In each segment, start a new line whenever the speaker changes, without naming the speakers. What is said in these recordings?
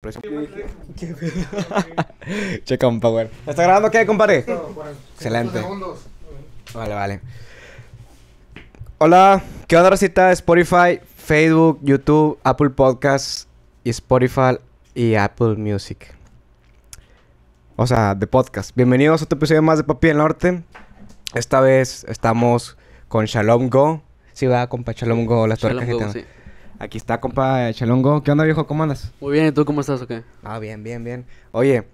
¿Qué
Checa un power. ¿Está grabando qué, compadre? Excelente. Vale, vale. Hola, ¿qué onda, recita? Spotify, Facebook, YouTube, Apple Podcasts y Spotify y Apple Music. O sea, de podcast. Bienvenidos a otro episodio más de Papi del Norte. Esta vez estamos con Shalom Go. Sí, va, compa, Shalom Go, la Go, Sí. Aquí está, compa Chalongo, ¿Qué onda, viejo? ¿Cómo andas? Muy bien, ¿y tú cómo estás o qué? Ah, bien, bien, bien. Oye,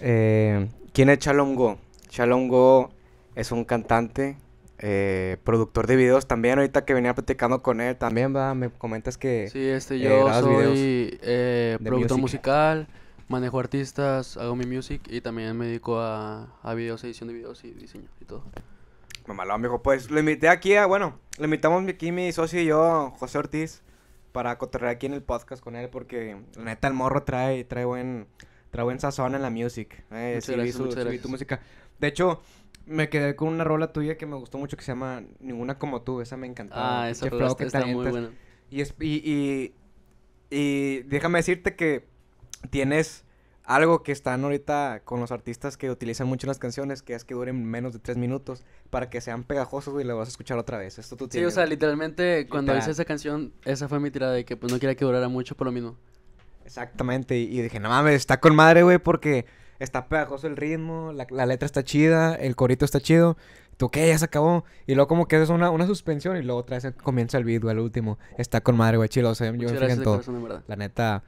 eh, ¿quién es Chalongo? Chalongo es un cantante, eh, productor de videos también. Ahorita que venía platicando con él también, va, Me comentas que. Sí, este, eh, yo soy
productor musical, manejo artistas, hago mi music y también me dedico a, videos, edición de videos y diseño y todo.
Mamalón, viejo. Pues lo invité aquí a, bueno, lo invitamos aquí mi socio y yo, José Ortiz para cotorrear aquí en el podcast con él porque la neta el morro trae, trae buen, trae buen sazón en la music. Eh, música. De hecho, me quedé con una rola tuya que me gustó mucho que se llama Ninguna como tú, esa me encantó... Ah, esa que está, muy Y, es, y, y, y déjame decirte que tienes algo que están ahorita con los artistas que utilizan mucho las canciones, que es que duren menos de tres minutos para que sean pegajosos y lo vas a escuchar otra vez. Esto Sí, o sea, literalmente cuando hice esa canción, esa fue mi tirada de que pues no quería que durara mucho por lo mismo. Exactamente, y, dije, no mames, está con madre, güey, porque está pegajoso el ritmo, la, letra está chida, el corito está chido. Tú, ¿qué? Ya se acabó. Y luego como que es una, una suspensión y luego otra vez comienza el video, el último. Está con madre, güey, chiloso. O sea, yo me la neta...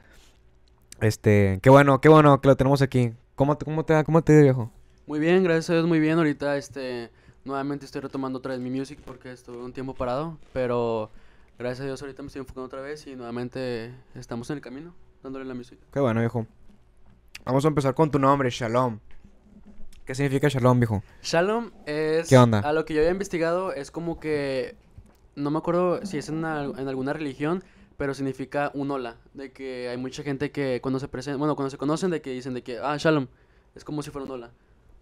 Este, qué bueno, qué bueno que lo tenemos aquí. ¿Cómo, cómo te, cómo te viejo?
Muy bien, gracias a Dios, muy bien. Ahorita, este, nuevamente estoy retomando otra vez mi music porque estuve un tiempo parado, pero gracias a Dios ahorita me estoy enfocando otra vez y nuevamente estamos en el camino, dándole la música.
Qué bueno, viejo. Vamos a empezar con tu nombre, Shalom. ¿Qué significa Shalom, viejo?
Shalom es... ¿Qué onda? A lo que yo había investigado es como que... No me acuerdo si es en, en alguna religión, pero significa un hola. De que hay mucha gente que cuando se presenta, bueno, cuando se conocen, de que dicen de que, ah, shalom, es como si fuera un hola.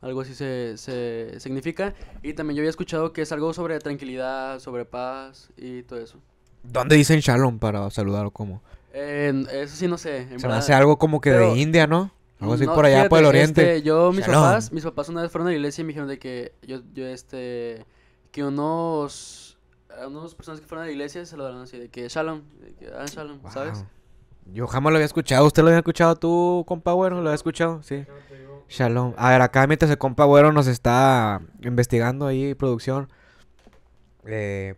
Algo así se, se significa. Y también yo había escuchado que es algo sobre tranquilidad, sobre paz y todo eso. ¿Dónde
dicen shalom para saludar o cómo?
eso sí, no sé. se me hace algo como que de India, ¿no? Algo así por allá, por el oriente. Este, yo, mis papás, mis papás una vez fueron a la iglesia y me dijeron de que yo, yo este, que unos a unas personas que fueron a la iglesia se lo dan así de que shalom, de que ah, shalom, ¿sabes?
Yo jamás lo había escuchado. ¿Usted lo había escuchado tú, compa Güero? ¿Lo había escuchado? Sí. Shalom. A ver, acá mientras el compa Güero nos está investigando ahí, producción. Eh,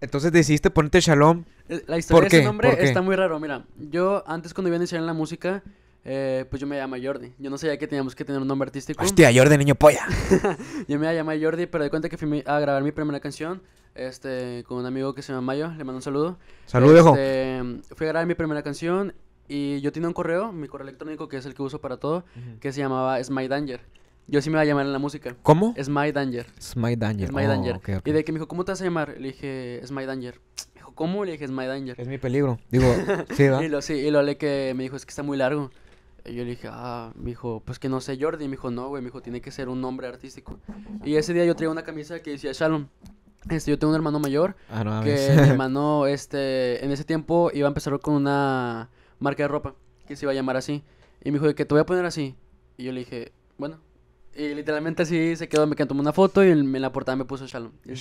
entonces decidiste ponerte Shalom. La historia de ese nombre está
muy raro. Mira, yo antes cuando iba a iniciar en la música, eh, pues yo me llamaba Jordi. Yo no sabía que teníamos que tener un nombre artístico. Hostia, Jordi, niño polla. yo me llamaba Jordi, pero de cuenta que fui a grabar mi primera canción este, con un amigo que se llama Mayo, le mando un saludo. Saludo este, Fui a grabar mi primera canción y yo tenía un correo, mi correo electrónico que es el que uso para todo, que se llamaba My Danger. Yo sí me iba a llamar en la música. ¿Cómo? Smidanger. Danger. Danger. Oh, y de que me dijo, ¿cómo te vas a llamar? Le dije, My Danger. Me dijo, ¿cómo? Le dije, My Danger. Es mi peligro. Digo, sí, va. Y lo, sí, que me dijo, es que está muy largo. Y yo le dije, ah, me dijo, pues que no sé Jordi. Me dijo, no, güey, me dijo, tiene que ser un nombre artístico. Y ese día yo traía una camisa que decía Shalom. Este, yo tengo un hermano mayor ah, que mi hermano, este, en ese tiempo iba a empezar con una marca de ropa que se iba a llamar así. Y me dijo, que te voy a poner así. Y yo le dije, bueno. Y literalmente así se quedó, me tomó una foto y en la portada me puso Shalom. Y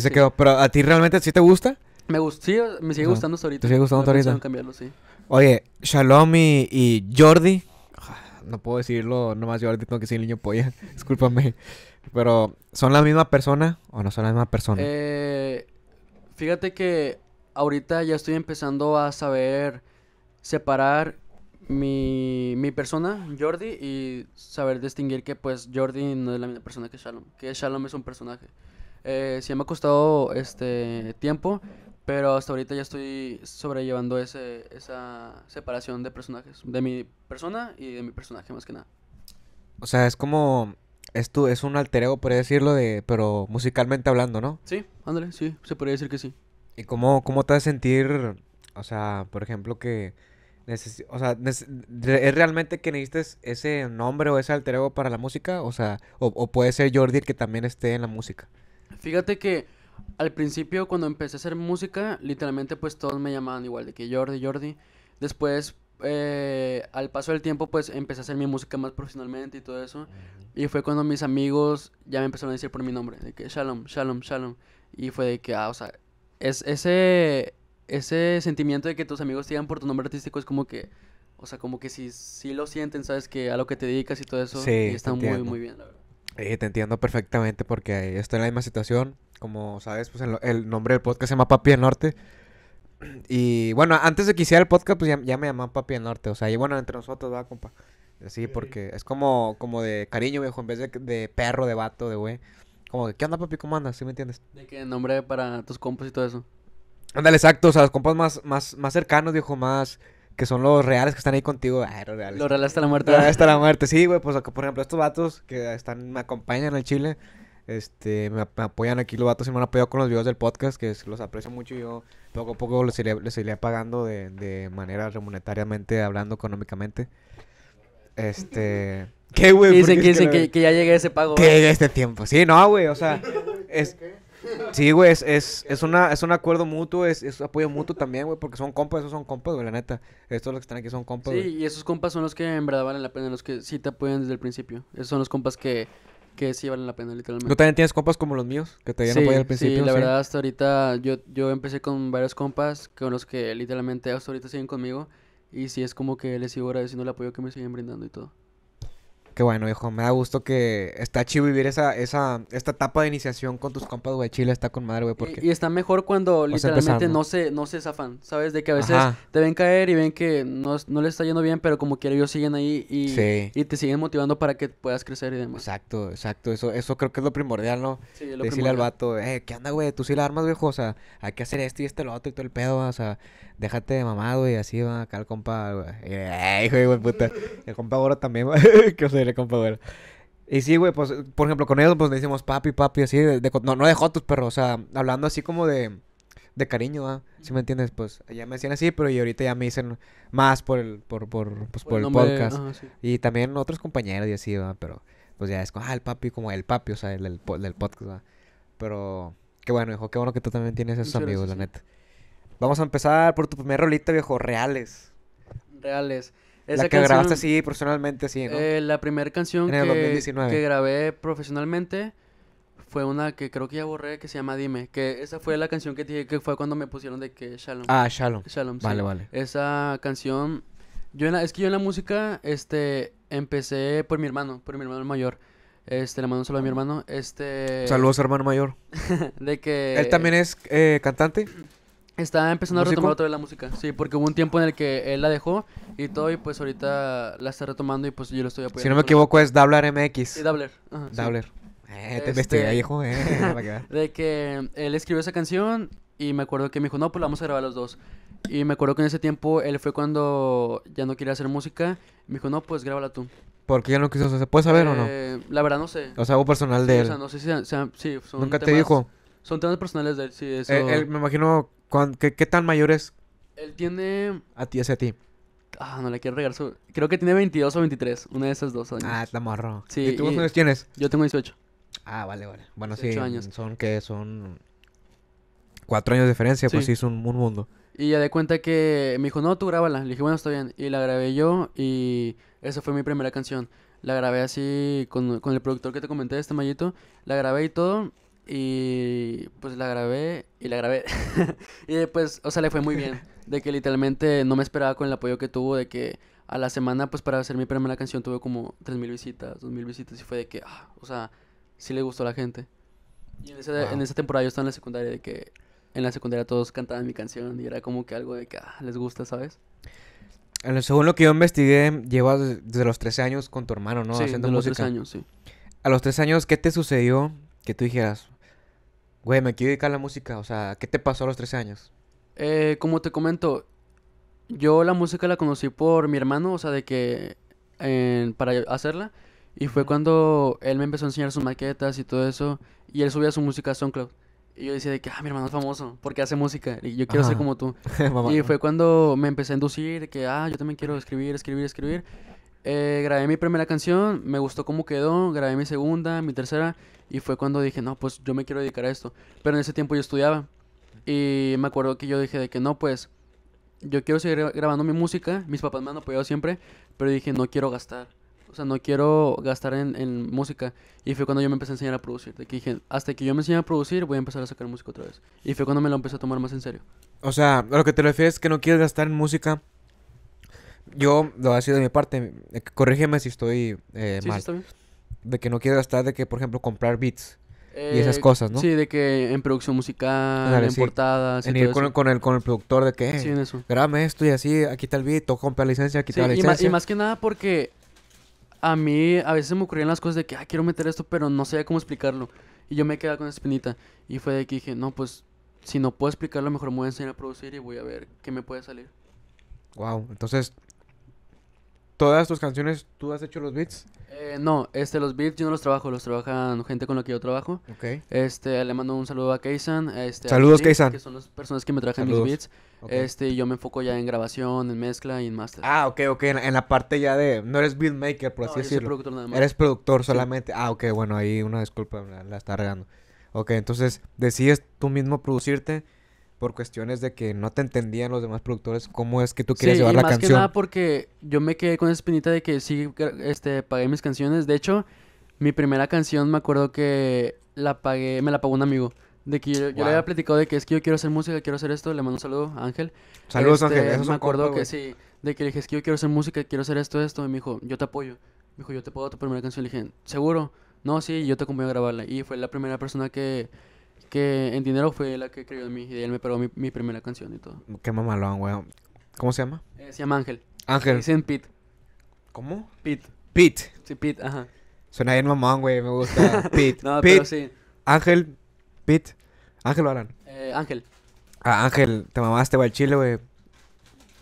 se quedó.
¿Pero a ti realmente sí te gusta? Me gusta, sí, me sigue gustando hasta ahorita. ¿Te sigue gustando hasta ahorita? Oye, Shalom y, Jordi. Ah, no puedo decirlo, nomás Jordi, tengo que el niño polla. Discúlpame. Pero, ¿son la misma persona o no son la misma persona?
Eh, fíjate que ahorita ya estoy empezando a saber separar mi, mi persona, Jordi, y saber distinguir que pues Jordi no es la misma persona que Shalom, que Shalom es un personaje. Eh, sí me ha costado este tiempo, pero hasta ahorita ya estoy sobrellevando ese, esa separación de personajes, de mi persona y de mi personaje más que nada.
O sea, es como es, es un alter ego, por decirlo, de, pero musicalmente hablando, ¿no? Sí,
André, sí, se podría decir que sí.
¿Y cómo, cómo te hace sentir, o sea, por ejemplo, que... O sea, ¿es realmente que necesites ese nombre o ese alter ego para la música? O sea, o, o, puede ser Jordi que también esté en la música.
Fíjate que al principio cuando empecé a hacer música, literalmente pues todos me llamaban igual de que Jordi, Jordi. Después eh, al paso del tiempo, pues empecé a hacer mi música más profesionalmente y todo eso. Y fue cuando mis amigos ya me empezaron a decir por mi nombre, de que Shalom, Shalom, Shalom. Y fue de que, ah, o sea, es, ese, ese sentimiento de que tus amigos te digan por tu nombre artístico es como que, o sea, como que si, si lo sienten, sabes que a lo que te dedicas y todo eso, está muy, muy bien,
la verdad. Eh, te entiendo perfectamente porque estoy en la misma situación. Como sabes, pues el, nombre del podcast se llama Papi del Norte. Y bueno, antes de que hiciera el podcast, pues ya, me llamaban Papi del Norte. O sea, y bueno, entre nosotros, va, compa. Así, porque es como, como de cariño, viejo, en vez de, de perro, de vato, de güey. Como de, ¿qué onda, papi? ¿Cómo andas? ¿Sí me entiendes? De que nombre para tus compas y todo eso. Ándale, exacto. O sea, los compas más, más, más cercanos, viejo, más que son los reales que están ahí contigo. los reales. Los hasta la muerte. hasta la muerte, sí, güey. Pues, por ejemplo, estos vatos que están, me acompañan el Chile. Este, me, apoyan aquí los vatos y me han apoyado con los videos del podcast, que los aprecio mucho y yo poco a poco les iré, les pagando de, manera remunetariamente, hablando económicamente. Este... ¿Qué, güey? Dicen, que, dicen que, que, ya llegue ese pago. Que llegue este tiempo. Sí, no, güey, o sea... Es, sí, güey, es, una, es un acuerdo mutuo, es, es apoyo mutuo también, güey, porque son compas, esos son compas, güey, la neta. Estos los que están aquí son compas. Sí,
y esos compas son los que en verdad valen la pena, los que sí te apoyan desde el principio. Esos son los compas que que sí valen la pena, literalmente. ¿Tú
también tienes compas como los míos? Que te sí, al principio. Sí, la verdad,
hasta ahorita yo, yo empecé con varios compas con los que literalmente hasta ahorita siguen conmigo. Y sí es como que les sigo agradeciendo el apoyo que me siguen brindando y todo.
Qué bueno, hijo. Me da gusto que está chido vivir esa, esa, esta etapa de iniciación con tus compas, güey. Chile está con madre, güey. Porque...
Y, está mejor cuando literalmente no se, no se zafan, ¿sabes? De que a veces te ven caer y ven que no, no les está yendo bien, pero como quiera ellos siguen
ahí y, y te siguen motivando para que puedas crecer y demás. Exacto, exacto. Eso, eso creo que es lo primordial, ¿no? Decirle al vato, eh, ¿qué onda, güey? Tú sí la armas, viejo. O sea, hay que hacer esto y este, lo otro y todo el pedo, o sea déjate de mamado, y así va acá el compa, hijo de puta. El compa ahora también, güey. que el compa ahora Y sí, güey, pues, por ejemplo, con ellos, pues, le decimos papi, papi, así, de, no, no de jotos, pero, o sea, hablando así como de, de cariño, ¿ah? si me entiendes? Pues, ya me decían así, pero y ahorita ya me dicen más por el, por, por, pues, por, el, podcast. Y también otros compañeros y así, va, Pero, pues, ya es como, ah, el papi, como el papi, o sea, el, del podcast, va, Pero, qué bueno, hijo, qué bueno que tú también tienes esos amigos, la neta. Vamos a empezar por tu primer rolita, viejo, reales.
Reales. la que grabaste así, profesionalmente, sí, ¿no? Eh, la primera canción que, grabé profesionalmente fue una que creo que ya borré, que se llama Dime. Que esa fue la canción que fue cuando me pusieron de que Shalom.
Ah, Shalom. Shalom, sí. Vale, vale.
Esa canción... Yo es que yo en la música, este, empecé por mi hermano, por mi hermano mayor. Este, le mando un saludo a mi hermano. Este. Saludos, hermano mayor. de que. Él también
es eh, cantante. Está
empezando a pues retomar otra vez la música. Sí, porque hubo un tiempo en el que él la dejó y todo, y pues ahorita la está retomando y pues yo lo estoy apoyando. Si no me equivoco, es Dabler MX. Sí, Dabler. Dabler. Eh, te este, investigué, hijo. Eh, de que él escribió esa canción y me acuerdo que me dijo, no, pues la vamos a grabar los dos. Y me acuerdo que en ese tiempo él fue cuando ya no quería hacer música. Me dijo, no, pues grábala tú.
porque ya no quiso ¿Se puede saber o no? Eh, la verdad no sé. O sea, algo personal de él. O sea,
no sé si... sí, Nunca te dijo. Son temas personales de él, sí. Eh, él,
me imagino ¿Qué, tan mayor es? Él tiene... A ti, a ti.
Ah, no le quiero regar su... Creo que tiene 22 o 23, una de esas dos años. Ah, está morro. ¿Y tú cuántos años tienes? Yo tengo 18. Ah, vale,
vale. Bueno, sí. Son que son... Cuatro años de diferencia, pues sí, es un, mundo.
Y ya de cuenta que me dijo, no, tú grábala. Le dije, bueno, está bien. Y la grabé yo y esa fue mi primera canción. La grabé así con, con el productor que te comenté, este mallito. La grabé y todo. Y pues la grabé y la grabé. y después, pues, o sea, le fue muy bien. De que literalmente no me esperaba con el apoyo que tuvo, de que a la semana, pues para hacer mi primera canción tuve como 3.000 visitas, 2.000 visitas y fue de que, ah, o sea, sí le gustó a la gente. Y en, ese, en esa temporada yo estaba en la secundaria, de que en la secundaria todos cantaban mi canción y era como que algo de que ah, les gusta, ¿sabes?
En Según lo que yo investigué, llevas desde los 13 años con tu hermano, ¿no? Haciendo desde música. los años, sí. A los tres años, ¿qué te sucedió que tú dijeras, güey, me quiero dedicar a la música? O sea, ¿qué te pasó a los 13 años?
Eh, como te comento, yo la música la conocí por mi hermano, o sea, de que para hacerla. Y fue cuando él me empezó a enseñar sus maquetas y todo eso. Y él subía su música a SoundCloud. Y yo decía de que, ah, mi hermano es famoso, porque hace música. Y yo quiero ser como tú. y fue cuando me empecé a inducir, que, ah, yo también quiero escribir, escribir, escribir. Eh, grabé mi primera canción, me gustó cómo quedó, grabé mi segunda, mi tercera. Y fue cuando dije, no, pues yo me quiero dedicar a esto. Pero en ese tiempo yo estudiaba. Y me acuerdo que yo dije de que no, pues yo quiero seguir grabando mi música. Mis papás me han apoyado siempre. Pero dije, no quiero gastar. O sea, no quiero gastar en, música. Y fue cuando yo me empecé a enseñar a producir. De que dije, hasta que yo me enseñe a producir, voy a empezar a sacar música otra vez. Y fue cuando me lo empecé a tomar más en serio.
O sea, lo que te refieres es que no quieres gastar en música. Yo, lo ha sido de mi parte. Corrígeme si estoy eh, mal. Sí, está bien de que no quiero gastar, de que, por ejemplo, comprar beats. y esas eh, cosas, ¿no? Sí,
de que en producción musical, en portadas. En con,
con, el, con el productor de que sí, esto y así, aquí está el beat, toca compra licencia, aquí está la licencia. Y, más
que nada porque a mí a veces me ocurrían las cosas de que, ah, quiero meter esto, pero no sé cómo explicarlo. Y yo me quedaba con esa espinita. Y fue de que dije, no, pues, si no puedo explicarlo, mejor me voy a enseñar a producir y voy a ver qué me puede salir.
Wow, entonces ¿Todas tus canciones tú
has hecho los beats? Eh, no, este, los beats yo no los trabajo, los trabajan gente con la que yo trabajo. Ok. Este, le mando un saludo a Keisan. Este, Saludos, Que son las personas que me trajeron mis beats. Este, y yo me enfoco ya en grabación, en mezcla y en master. Ah, ok, ok, en, la parte ya de,
no eres beatmaker, por así decirlo. productor nada más. Eres productor solamente. Ah, ok, bueno, ahí una disculpa, la, la está regando. Ok, entonces, decides tú mismo producirte por cuestiones de que no te entendían los demás productores cómo es que tú quieres llevar y la más Que nada
porque yo me quedé con esa espinita de que sí este pagué mis canciones, de hecho mi primera canción me acuerdo que la pagué, me la pagó un amigo. De que yo, le había platicado de que es que yo quiero hacer música, quiero hacer esto. Le mando un saludo a Ángel. Saludos, este, Ángel. me acuerdo que sí. De que le dije, es que yo quiero hacer música, quiero hacer esto, esto. Y me dijo, yo te apoyo. Me dijo, yo te puedo tu primera canción. Le dije, ¿seguro? No, sí, yo te acompaño a grabarla. Y fue la primera persona que, que en dinero fue la que creyó en mí y él me pegó mi, primera canción y
todo. Qué mamalón, weón. ¿Cómo se llama? Eh, se llama Ángel. Ángel. Dicen Pete. ¿Cómo? Pit. Pit. Sí, Pete, ajá. Suena bien mamón, güey, me gusta. Pete. no, pero sí. Ángel, Pit. Ángel o Alan. Eh, Ángel. Ah, Ángel, te mamaste, güey, chile, güey.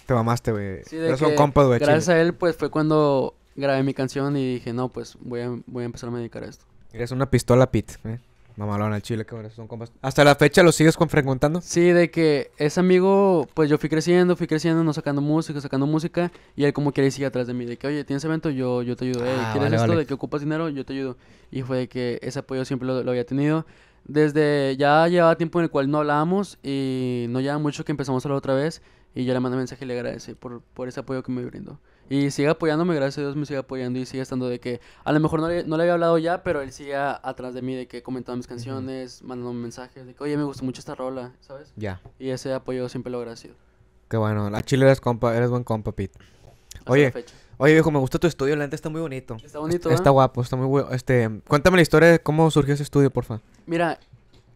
Te mamaste, güey. Sí, de güey, gracias
a él, pues, fue cuando grabé mi canción y dije, no, pues, voy a, voy a empezar a dedicar a esto.
Eres una pistola, Pete. ¿eh? Mamalona, el chile, cabrón, son compas. ¿Hasta la fecha lo sigues frecuentando? Sí, de que ese amigo,
pues yo fui creciendo, fui creciendo, no sacando música, sacando música, y él como quiere sigue atrás de mí, de que, oye, tienes evento, yo, yo te ayudo, ah, ¿quieres esto? De que ocupas dinero, yo te ayudo. Y fue de que ese apoyo siempre lo, había tenido. Desde ya llevaba tiempo en el cual no hablábamos y no lleva mucho que empezamos a hablar otra vez, y yo le mandé mensaje y le agradece por, por ese apoyo que me brindó. Y sigue apoyándome, gracias a Dios me sigue apoyando y sigue estando de que a lo mejor no le, no le había hablado ya, pero él sigue atrás de mí de que comentaba mis canciones, mandando mensajes de que, oye, me gustó mucho esta rola, ¿sabes? Ya. Y ese apoyo siempre lo agradecido.
Qué bueno, la chile eres compa, eres buen compa, Pete. oye, oye viejo, me gusta tu estudio, la gente está muy bonito. Está bonito. Está, guapo, está muy bueno. Este, cuéntame la historia de cómo surgió ese estudio, porfa.
Mira,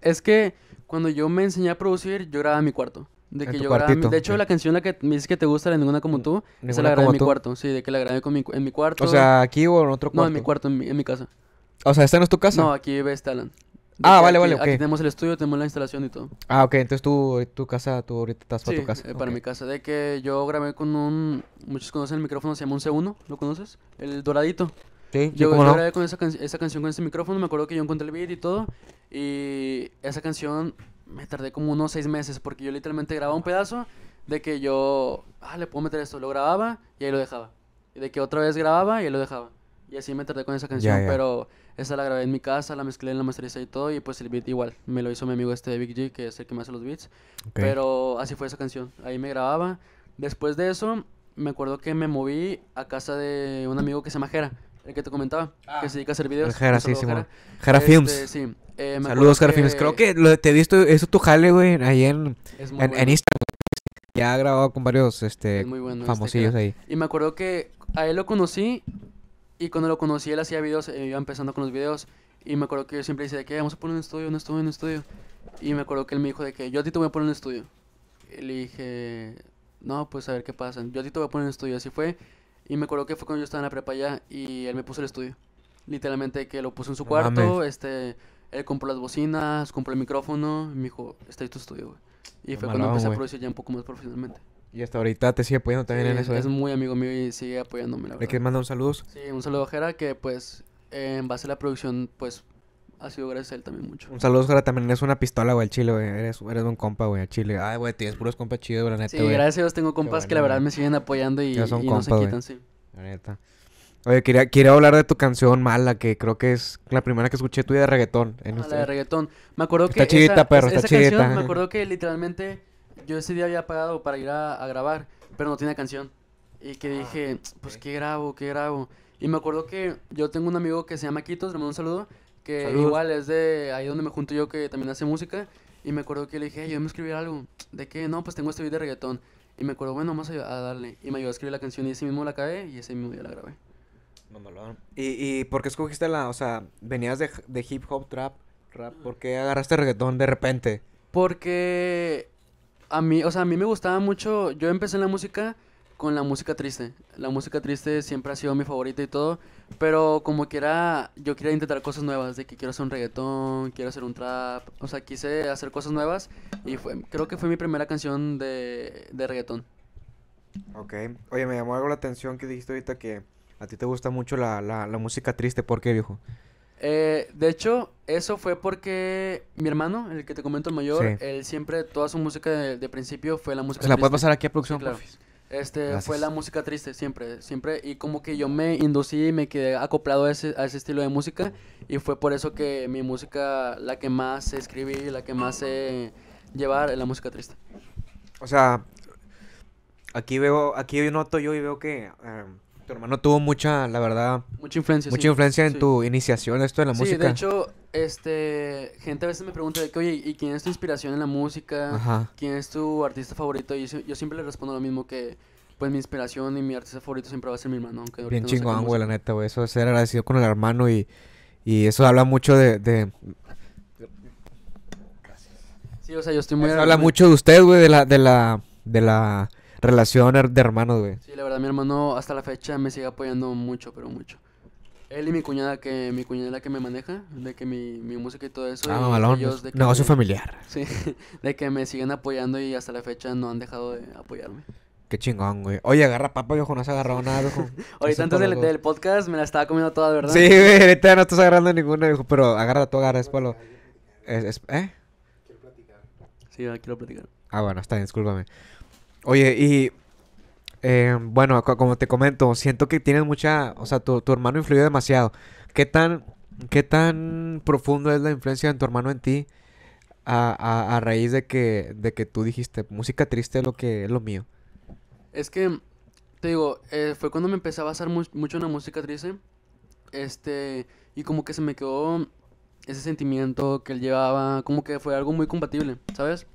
es que cuando yo me enseñé a producir, yo grababa en mi cuarto. De que yo grabé, de hecho, la canción la que me dices que te gusta, la ninguna como tú, esa la grabé en mi cuarto. Sí, de que la grabé con mi, en mi cuarto. O sea, aquí o en otro cuarto. No, en mi cuarto, en mi, casa. O sea, ¿esta no es tu casa? No, aquí vive Alan Ah, vale, vale, ok. Aquí tenemos el estudio, tenemos la instalación y todo.
Ah, ok, entonces tú, tu casa, tú ahorita estás para tu casa. Sí, eh, para
mi casa. De que yo grabé con un. Muchos conocen el micrófono, se llama un C1, ¿lo conoces? El doradito. Sí, yo, grabé con esa, esa canción con ese micrófono, me acuerdo que yo encontré el beat y todo. Y esa canción me tardé como unos seis meses porque yo literalmente grababa un pedazo de que yo, ah, le puedo meter esto, lo grababa y ahí lo dejaba. Y de que otra vez grababa y ahí lo dejaba. Y así me tardé con esa canción, pero esa la grabé en mi casa, la mezclé en la masteriza y todo, y pues el beat igual, me lo hizo mi amigo este Big G, que es el que me hace los beats. Pero así fue esa canción, ahí me grababa. Después de eso, me acuerdo que me moví a casa de un amigo que se llama Jera, el que te comentaba, ah. que se dedica a hacer videos. Jara, sí, sí, este, Films. sí. Eh, Saludos, Jara Films. Creo que
te he eso tu jale, güey, ahí en, en, Instagram. Ya ha grabado con varios este, este famosillos ahí.
Y me acuerdo que a él lo conocí y cuando lo conocí él hacía videos, eh, iba empezando con los videos y me acuerdo que yo siempre decía que vamos a poner un estudio, un estudio, un estudio. Y me acuerdo que él me dijo de que yo a ti te voy a poner un estudio. le dije, no, pues a ver qué pasa. Yo a ti te voy a poner un estudio. Así fue. Y me acuerdo que fue cuando yo estaba en la prepa ya y él me puso el estudio. Literalmente que lo puso en su cuarto, este, él compró las bocinas, compró el micrófono, y me dijo, está ahí tu estudio, güey. Y fue cuando empecé a producir ya un poco más profesionalmente.
Y hasta ahorita te sigue apoyando también en eso. ¿eh? es
muy amigo mío y sigue apoyándome, la ¿Le quieres mandar un saludo? Sí, un saludo a Jera que pues en base a la producción pues ha sido gracias a él también mucho. Un saludo,
Jara, también eres una pistola, güey, al chile, güey. Eres, eres un compa, güey, al chile. Ay, güey, tienes puros compas chidos, la neta, Sí, gracias a Dios tengo compas que la verdad
me siguen apoyando y, son no se quitan, sí.
La neta. Oye, quería, hablar de tu canción mala, que creo que es la primera que escuché tuya de reggaetón. En ah, la de reggaetón. Me acuerdo que. Está esa, perro, está me acuerdo
que literalmente yo ese día había pagado para ir a, grabar, pero no tenía canción. Y que ah, dije, pues, ¿qué grabo? ¿Qué grabo? Y me acuerdo que yo tengo un amigo que se llama Quitos, le mando un saludo que igual es de ahí donde me junto yo que también hace música. Y me acuerdo que le dije, ayúdame yo me algo. ¿De que, No, pues tengo este video de reggaetón. Y me acuerdo, bueno, vamos a, darle. Y me ayudó a escribir la canción y ese mismo la cae, y ese mismo día la grabé.
¿Y, ¿Y por qué escogiste la, o sea, venías de, hip hop, trap, rap? ¿Por qué agarraste reggaetón de repente?
Porque a mí, o sea, a mí me gustaba mucho, yo empecé en la música con la música triste. La música triste siempre ha sido mi favorita y todo, pero como quiera, yo quería intentar cosas nuevas, de que quiero hacer un reggaetón, quiero hacer un trap, o sea, quise hacer cosas nuevas y fue, creo que fue mi primera canción de, de reggaetón.
Ok, oye, me llamó algo la atención que dijiste ahorita que a ti te gusta mucho la, la, la música triste, ¿por qué, viejo?
Eh, de hecho, eso fue porque mi hermano, el que te comento el mayor, él siempre, toda su música de, principio fue la
música. triste. ¿Se la puedes pasar aquí a producción, claro
este, fue la música triste, siempre, siempre. Y como que yo me inducí y me quedé acoplado a ese, a ese estilo de música. Y fue por eso que mi música, la que más escribí, la que más sé llevar, es la música triste. O sea,
aquí veo, aquí yo noto yo y veo que em, tu hermano tuvo mucha, la verdad. Mucha influencia. Mucha influencia en tu iniciación, esto de la música. Sí, de hecho, este,
gente a veces me pregunta de que, oye, ¿y quién es tu inspiración en la música? ¿Quién es tu artista favorito? Y yo, siempre le respondo lo mismo que, pues, mi inspiración y mi artista favorito siempre va a ser mi hermano. Aunque Bien no chingón, güey, la
neta, güey. Eso ser agradecido con el hermano y, eso habla mucho de... de...
Sí, o sea, yo estoy muy... habla mucho de usted,
güey, de la, de la, de la relación de hermanos, güey.
Sí, la verdad, mi hermano hasta la fecha me sigue apoyando mucho, pero mucho. Él y mi cuñada, que mi cuñada es la que me maneja, de que mi, mi música y todo eso. Ah, pues, negocio familiar. Sí, de que me siguen apoyando y hasta la fecha no han dejado de apoyarme.
Qué chingón, güey. Oye, agarra papa, viejo, no has agarrado nada, viejo. Ahorita antes del,
podcast me la estaba comiendo toda, ¿verdad? Sí, güey,
ahorita no estás agarrando ninguna, viejo, pero agarra tú, agarra, es palo. ¿Eh? Quiero
platicar. Sí, quiero platicar.
Ah, bueno, está bien, discúlpame. Oye, y eh, bueno, como te comento, siento que tienes mucha, o sea, tu, hermano influyó demasiado. ¿Qué tan, qué tan profundo es la influencia de tu hermano en ti a, a, raíz de que, de que tú dijiste, música triste es lo que es lo mío?
Es que, te digo, eh, fue cuando me empecé a basar mucho en la música triste. Este, y como que se me quedó ese sentimiento que él llevaba, como que fue algo muy compatible, ¿sabes?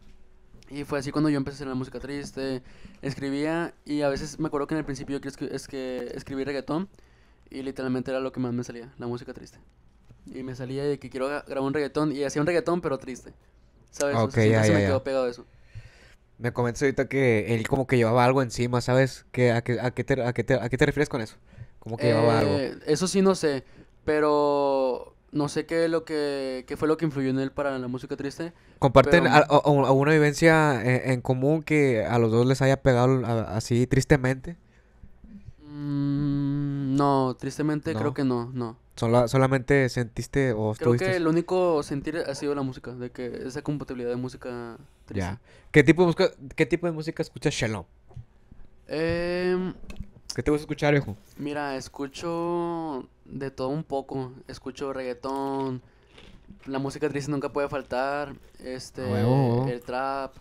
Y fue así cuando yo empecé a hacer la música triste, escribía y a veces me acuerdo que en el principio yo es que escribí reggaetón y literalmente era lo que más me salía, la música triste. Y me salía de que quiero grabar un reggaetón y hacía un reggaetón pero triste. ¿Sabes? Ok, me quedó pegado eso.
Me comentas ahorita que él como que llevaba algo encima, ¿sabes? ¿Qué, a, qué, a, qué te, a, qué a, qué te, refieres con eso? Como que llevaba algo. Eh,
eso sí no sé, pero no sé qué, lo que, fue lo que influyó en él para la música triste. ¿Comparten
alguna vivencia en, común que a los dos les haya pegado así tristemente?
Mm, no, tristemente creo que no, no.
¿Solamente sentiste o Creo que
lo único sentir ha sido la música, de que esa compatibilidad de música
triste. ¿Qué tipo de música, qué tipo de música escucha Shalom?
Eh,
¿Qué te gusta escuchar, viejo?
Mira, escucho de todo un poco. Escucho reggaetón, la música triste nunca puede faltar, este, el trap.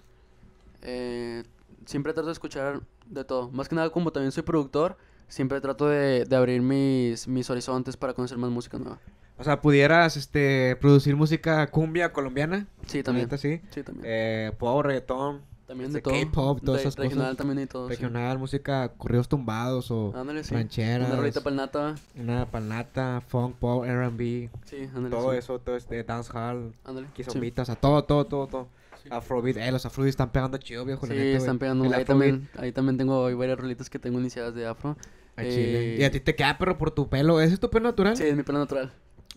Eh, siempre trato de escuchar de todo. Más que nada, como también soy productor, siempre trato de, abrir mis, mis horizontes para conocer más música nueva.
O sea, pudieras este producir música cumbia colombiana. Sí, también. ¿Puedo sí. Sí, también. Eh, reggaetón, también de, todo K-pop, todas esas regional, cosas. Regional también y todo. Regional, música, corridos tumbados o ándale, sí. rancheras. Una rolita palnata. Una palnata, funk, pop, R&B. Sí, ándale, Todo eso, todo este dancehall, quizombitas, o sea, todo, todo, todo, todo. Afrobeat, eh, los afrobeats están pegando chido, viejo. Sí, están pegando. Ahí también,
ahí también tengo varias rolitas que tengo iniciadas de afro. eh, Y a ti te queda pero
por tu pelo. ¿Ese es tu pelo natural? Sí, es mi pelo natural.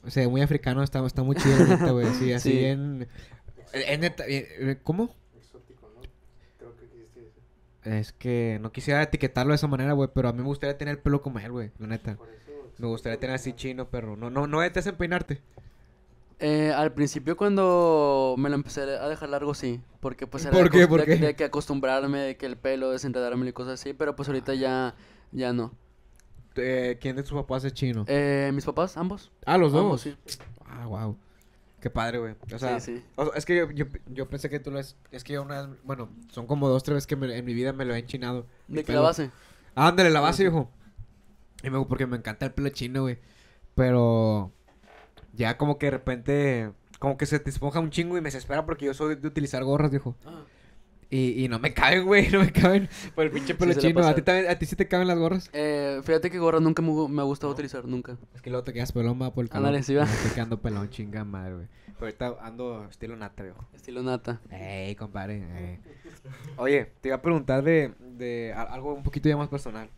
O sea, muy africano, está, muy chido, güey. Sí, así en eh, eh, eh, ¿Cómo? Es que no quisiera etiquetarlo de esa manera, güey, pero a mí me gustaría tener el pelo como él, güey, la neta. me gustaría tener así chino, pero no, no, no te hacen peinarte. Eh, al principio
cuando me lo empecé a dejar largo, sí, porque pues era ¿Por qué? que acostumbrarme, de que el pelo, desenredarme y cosas así, pero pues ahorita ya, ya no. Eh, ¿Quién de tus
papás es chino? Eh, mis papás, ambos. Ah, los dos. sí. Ah, wow. Qué padre, güey. O sea, es que yo, yo, pensé que tú lo es. Es que yo una vez, bueno, son como dos, tres veces que en mi vida me lo he enchinado. ¿De qué la base? ándale, la base, hijo. Y me porque me encanta el pelo chino, güey. Pero ya como que de repente, como que se te esponja un chingo y me espera porque yo soy de utilizar gorras, dijo. Ah. Y, y no me caben, güey, no me caben por el pinche pelo chino. ¿A ti, ¿A ti sí te caben las gorras? Eh, fíjate que gorras nunca me, me ha gustado utilizar, nunca. Es que luego te quedas pelón, va por el Ándale, sí va. pelón, chinga madre, güey. Pero ahorita ando estilo nata, viejo. Estilo nata. Ey, compadre. Oye, te iba a preguntar de, de algo un poquito ya más personal.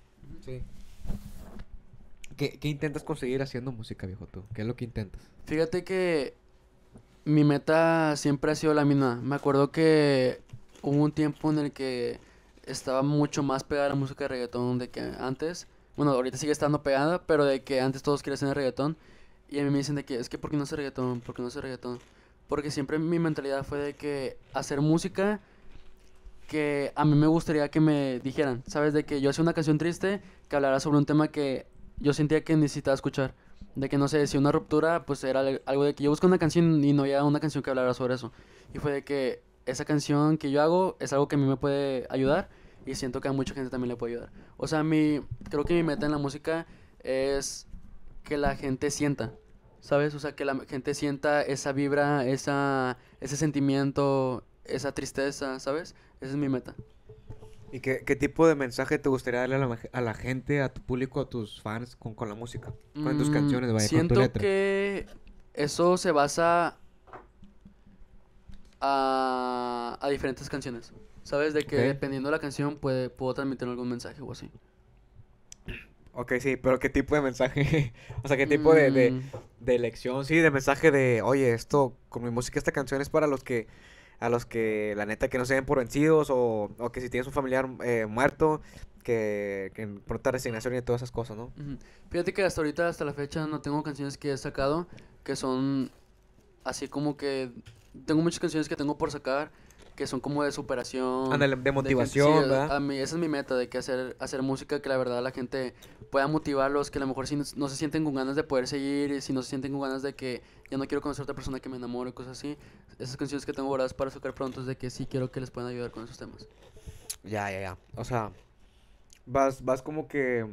Sí. ¿Qué, ¿Qué intentas conseguir haciendo música, viejo, tú? ¿Qué es lo que intentas? Fíjate que
mi meta siempre ha sido la misma. Me acuerdo que hubo un tiempo en el que estaba mucho más pegada la música de reggaetón de que antes. Bueno, ahorita sigue estando pegada, pero de que antes todos querían hacer reggaetón. Y a mí me dicen de que es que ¿por qué no hacer reggaetón? ¿Por qué no hace reggaetón? Porque siempre mi mentalidad fue de que hacer música que a mí me gustaría que me dijeran, ¿sabes? De que yo hacía una canción triste que hablará sobre un tema que yo sentía que necesitaba escuchar. De que no sé, si una ruptura, pues era algo de que yo busco una canción y no había una canción que hablara sobre eso. Y fue de que esa canción que yo hago es algo que a mí me puede ayudar y siento que a mucha gente también le puede ayudar. O sea, creo que mi meta en la música es que la gente sienta, ¿sabes? O sea, que la gente sienta esa vibra, esa, ese sentimiento, esa tristeza, ¿sabes? Esa es mi meta.
¿Y qué, tipo de mensaje te gustaría darle a la, gente, a tu público, a tus fans con, con la música? Con tus mm, canciones, vaya, con tu letra.
que eso se basa a, a diferentes canciones. ¿Sabes? De que dependiendo de la canción puede, puedo transmitir algún mensaje o así.
Ok, sí, pero ¿qué tipo de mensaje? o sea, ¿qué tipo de, de, mm. de, lección? Sí, de mensaje de, oye, esto, con mi música, esta canción es para los que, a los que, la neta, que no se den por vencidos o, o que si tienes un familiar eh, muerto, que, que pronta resignación y todas esas cosas, ¿no? Fíjate
que hasta ahorita, hasta la fecha, no tengo canciones que he sacado que son así como que tengo muchas canciones que tengo por sacar que son como de superación. de motivación, A mí, esa es mi meta, de que hacer, hacer música que la verdad la gente pueda motivarlos, que a lo mejor si no, se sienten con ganas de poder seguir, si no se sienten con ganas de que ya no quiero conocer a otra persona que me enamore, cosas así. Esas canciones que tengo guardadas para sacar pronto es de que sí quiero que les puedan ayudar con esos temas.
Ya, ya, ya. O sea, vas, vas como que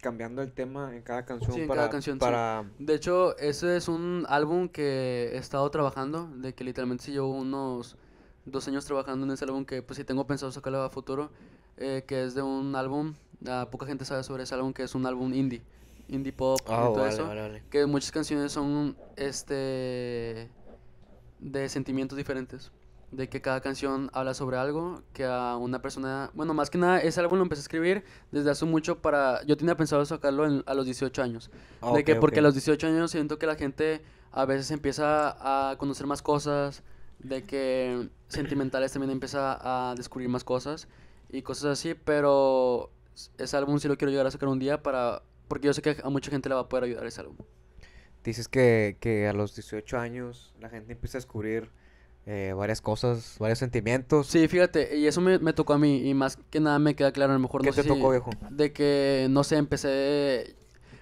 cambiando el tema en cada canción, para, cada canción para...
De hecho, ese es un álbum que he estado trabajando, de que literalmente llevo unos dos años trabajando en ese álbum que pues sí tengo pensado sacarlo a futuro, eh, que es de un álbum, a poca gente sabe sobre ese álbum, que es un álbum indie, indie pop ah, y todo eso, que muchas canciones son este de sentimientos diferentes de que cada canción habla sobre algo, que a una persona, bueno, más que nada, ese álbum lo empecé a escribir desde hace mucho para, yo tenía pensado sacarlo a los 18 años, ah, de que porque a los 18 años siento que la gente a veces empieza a conocer más cosas, de que sentimentales también empieza a descubrir más cosas y cosas así, pero ese álbum sí lo quiero llegar a sacar un día para, porque yo sé que a mucha gente le va a poder ayudar ese álbum.
Dices que, que a los 18 años la gente empieza a descubrir eh, varias cosas, varios sentimientos. Sí, fíjate, y eso me, tocó a mí, y más
que nada me queda claro, a lo mejor ¿Qué no tocó, viejo? De que, no sé, empecé.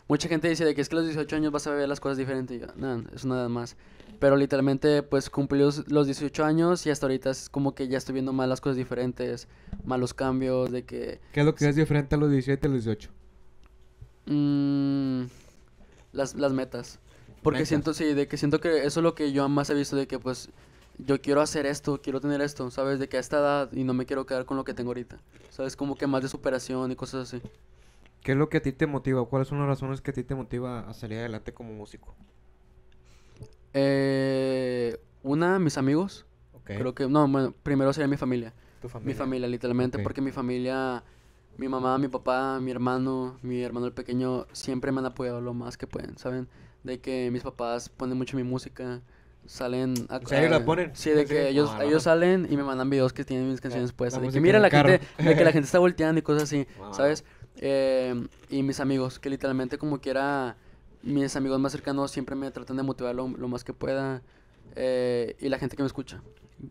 Mucha gente dice de que es que a los 18 años vas a ver las cosas diferentes. Y yo, no, es nada más. Pero literalmente, pues cumplí los, 18 años y hasta ahorita es como que ya estoy viendo más las cosas diferentes, malos cambios, de que.
¿Qué es lo que es diferente a los 17 a los 18? Mmm.
Las, metas. Porque siento, sí, de que siento que eso es lo que yo más he visto, de que pues yo quiero hacer esto, quiero tener esto, ¿sabes? De que a esta edad y no me quiero quedar con lo que tengo ahorita. ¿Sabes? Como que más de superación y cosas así.
¿Qué es lo que a ti te motiva? ¿Cuáles son las razones que a ti te motiva a salir adelante como músico?
Eh, una, mis amigos. Okay. Creo que, no, bueno, primero sería mi familia. Mi familia, literalmente, porque mi familia, mi mamá, mi papá, mi hermano, mi hermano el pequeño, siempre me han apoyado lo más que pueden, ¿saben? De que mis papás ponen mucho mi música salen a, ponen? Sí, de que ellos, ah, ellos salen y me mandan videos que tienen mis canciones pues, De que mira la gente, de que la gente está volteando y cosas así, ¿sabes? Eh, y mis amigos, que literalmente como quiera, mis amigos más cercanos siempre me tratan de motivar lo, lo más que pueda. Eh, y la gente que me escucha.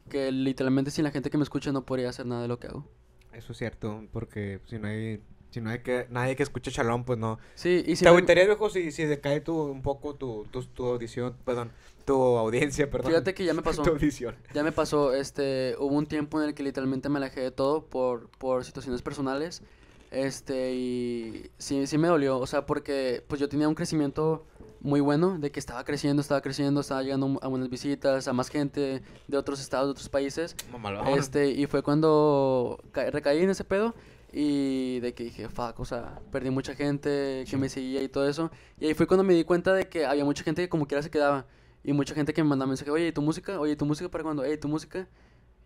Que literalmente sin la gente que me escucha no podría hacer nada de lo que hago.
Eso es cierto, porque si no hay si no hay que nadie que escuche chalón, pues no. Sí, y si ¿Te agüitarías, viejo, si, si decae tu, un poco tu, tu, tu audición, perdón, tu audiencia, perdón. Fíjate que ya me pasó. tu audición.
Ya me pasó, este, hubo un tiempo en el que literalmente me alejé de todo por, por situaciones personales, este, y sí, sí me dolió, o sea, porque pues yo tenía un crecimiento muy bueno, de que estaba creciendo, estaba creciendo, estaba llegando a buenas visitas, a más gente de otros estados, de otros países, este, y fue cuando recaí en ese pedo, y de que dije, fuck, o sea, perdí mucha gente que me seguía y todo eso. Y ahí fue cuando me di cuenta de que había mucha gente que como quiera se quedaba. Y mucha gente que me manda mensaje, oye, tu música? Oye, tu música para cuando? Ey, ¿tu música?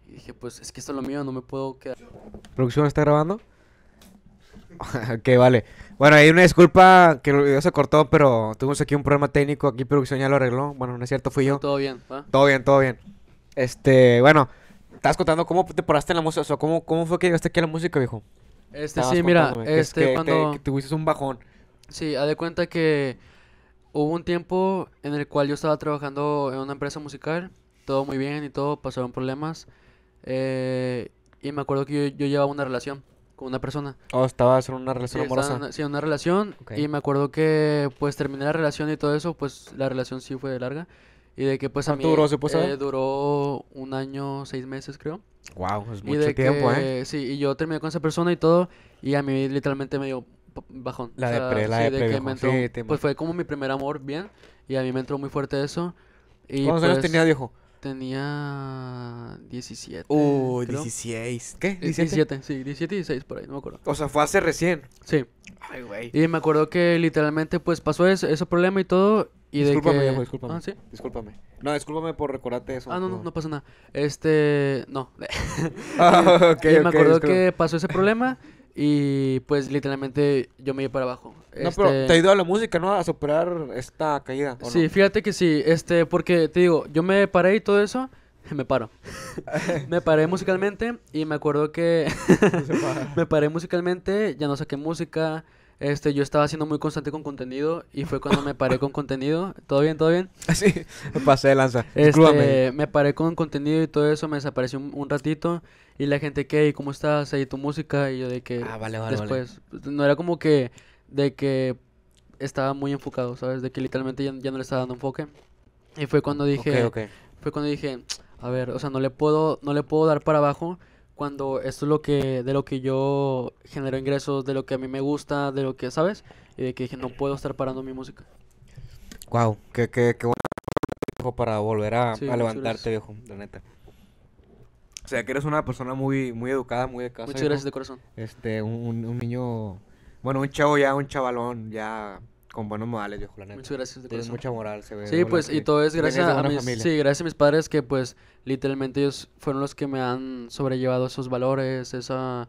Y dije, pues es que esto es lo mío, no me puedo quedar.
¿Producción está grabando? ok, vale. Bueno, hay una disculpa que el video se cortó, pero tuvimos aquí un problema técnico. Aquí producción ya lo arregló. Bueno, no es cierto, fui yo. Todo bien, ¿va? Todo bien, todo bien. Este, bueno, estás contando cómo te paraste en la música. O sea, cómo, fue que llegaste aquí a la música, viejo. Este, sí, mira, este, que, cuando. tuviste un bajón.
Sí, haz de cuenta que hubo un tiempo en el cual yo estaba trabajando en una empresa musical, todo muy bien y todo, pasaron problemas. Eh, y me acuerdo que yo, llevaba una relación con una persona. Oh, estabas en una relación amorosa. Una, sí, una relación. Y me acuerdo que pues terminé la relación y todo eso, pues la relación sí fue larga. Y de que pues a mí duró, se eh, duró un año, seis meses creo. Wow, es mucho tiempo, ¿eh? Sí, y yo terminé con esa persona y todo. Y a mí literalmente me dio bajón. La de pre, la que me Pues fue como mi primer amor, bien. Y a mí me entró muy fuerte eso. Y ¿Cuántos pues, años tenía, viejo? Tenía 17. Uh, 16. ¿Qué? 17. Eh, 17, sí, 17 y 16 por ahí, no me acuerdo. O sea, fue hace recién. Sí. Ay, güey. Y me acuerdo que literalmente pues pasó ese, ese problema y todo. Y discúlpame, de que... Ah,
discúlpame. No, discúlpame por recordarte eso.
Ah, no, no, no, pasa nada. Este, no. Ah, okay, y me acuerdo que pasó ese problema y pues literalmente yo me iba para abajo. No, pero este te ayudó
a la música, ¿no? A superar esta caída. ¿o sí,
fíjate que sí, este, porque te digo, yo me paré y todo eso, me paro. me paré musicalmente y me acuerdo que me paré musicalmente, ya no saqué música, este, yo estaba siendo muy constante con contenido y fue cuando me paré con contenido. ¿Todo bien? ¿Todo bien? Sí, pasé de lanza. Este, me paré con contenido y todo eso, me desapareció un, ratito y la gente, que cómo estás? ahí tu música? Y yo de que... Ah, vale, vale, después, pues, no era como que de que estaba muy enfocado, ¿sabes? De que literalmente ya, no le estaba dando enfoque. Y fue cuando dije... Fue cuando dije, a ver, o sea, no le puedo, no le puedo dar para abajo cuando esto es lo que, de lo que yo genero ingresos, de lo que a mí me gusta, de lo que, ¿sabes? Y de que dije, no puedo estar parando mi
música. Wow, qué, qué, qué para volver a, levantarte, viejo, la neta. O sea, que eres una persona muy, muy educada, muy de casa. Muchas gracias de corazón. Este, un, un niño, bueno, un chavo ya, un chavalón ya con buenos modales, viejo, la neta. Muchas gracias. De Tienes mucha moral, se ve. Sí, pues, y todo es gracias a, mis, sí,
gracias a mis padres que, pues, literalmente ellos fueron los que me han sobrellevado esos valores, esa...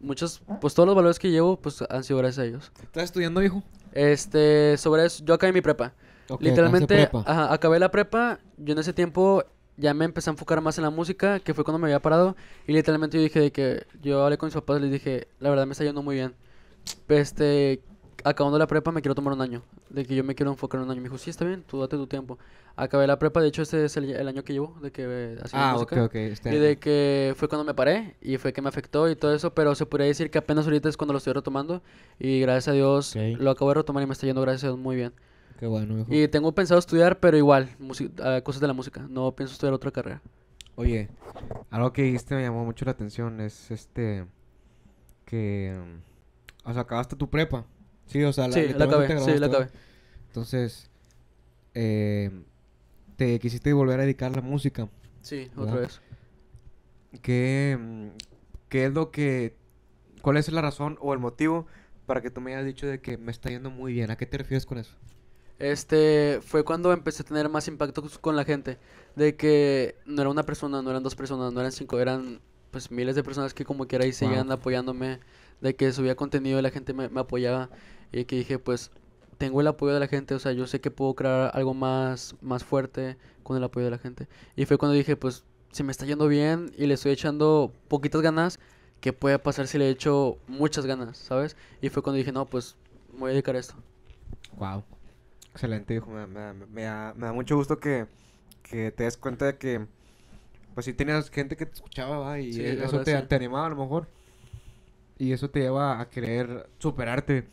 Muchos, pues todos los valores que llevo, pues han sido gracias a ellos.
¿Estás estudiando, hijo?
Este, sobre eso, yo acabé mi prepa. literalmente, prepa. Ajá, acabé la prepa, yo en ese tiempo ya me empecé a enfocar más en la música, que fue cuando me había parado, y literalmente yo dije que, yo hablé con mis papás, les dije, la verdad me está yendo muy bien. Este, acabando la prepa me quiero tomar un año. De que yo me quiero enfocar en un año. Me dijo, sí, está bien, tú date tu tiempo. Acabé la prepa, de hecho, este es el, año que llevo, de que eh, ah, música. Este y de que fue cuando me paré y fue que me afectó y todo eso, pero se podría decir que apenas ahorita es cuando lo estoy retomando. Y gracias a Dios lo acabo de retomar y me está yendo, gracias a Dios, muy bien. Qué bueno, Y tengo pensado estudiar, pero igual, ah, cosas de la música. No pienso estudiar otra carrera.
Oye, algo que dijiste me llamó mucho la atención es este. que. Mm, o sea, acabaste tu prepa. Sí, o sea, la, sí, la acabé. Entonces, eh, te quisiste volver a dedicar la música. Sí, otra vez. ¿Qué, es lo que... ¿Cuál es la razón o el motivo para que tú me hayas dicho de que me está yendo muy bien? ¿A qué te refieres con eso?
Este, fue cuando empecé a tener más impacto con la gente. De que no era una persona, no eran dos personas, no eran cinco, eran pues miles de personas que como quiera y seguían apoyándome. De que subía contenido y la gente me, me apoyaba y que dije, pues tengo el apoyo de la gente, o sea, yo sé que puedo crear algo más, más fuerte con el apoyo de la gente. Y fue cuando dije, pues si me está yendo bien y le estoy echando poquitas ganas, ¿qué puede pasar si le echo muchas ganas, sabes? Y fue cuando dije, no, pues voy a dedicar a esto. Wow.
Excelente, hijo. Me, me, me, da, me da, mucho gusto que, te des cuenta de que, pues si tenías gente que te escuchaba y eso te, te animaba a lo mejor. Y eso te lleva a querer superarte.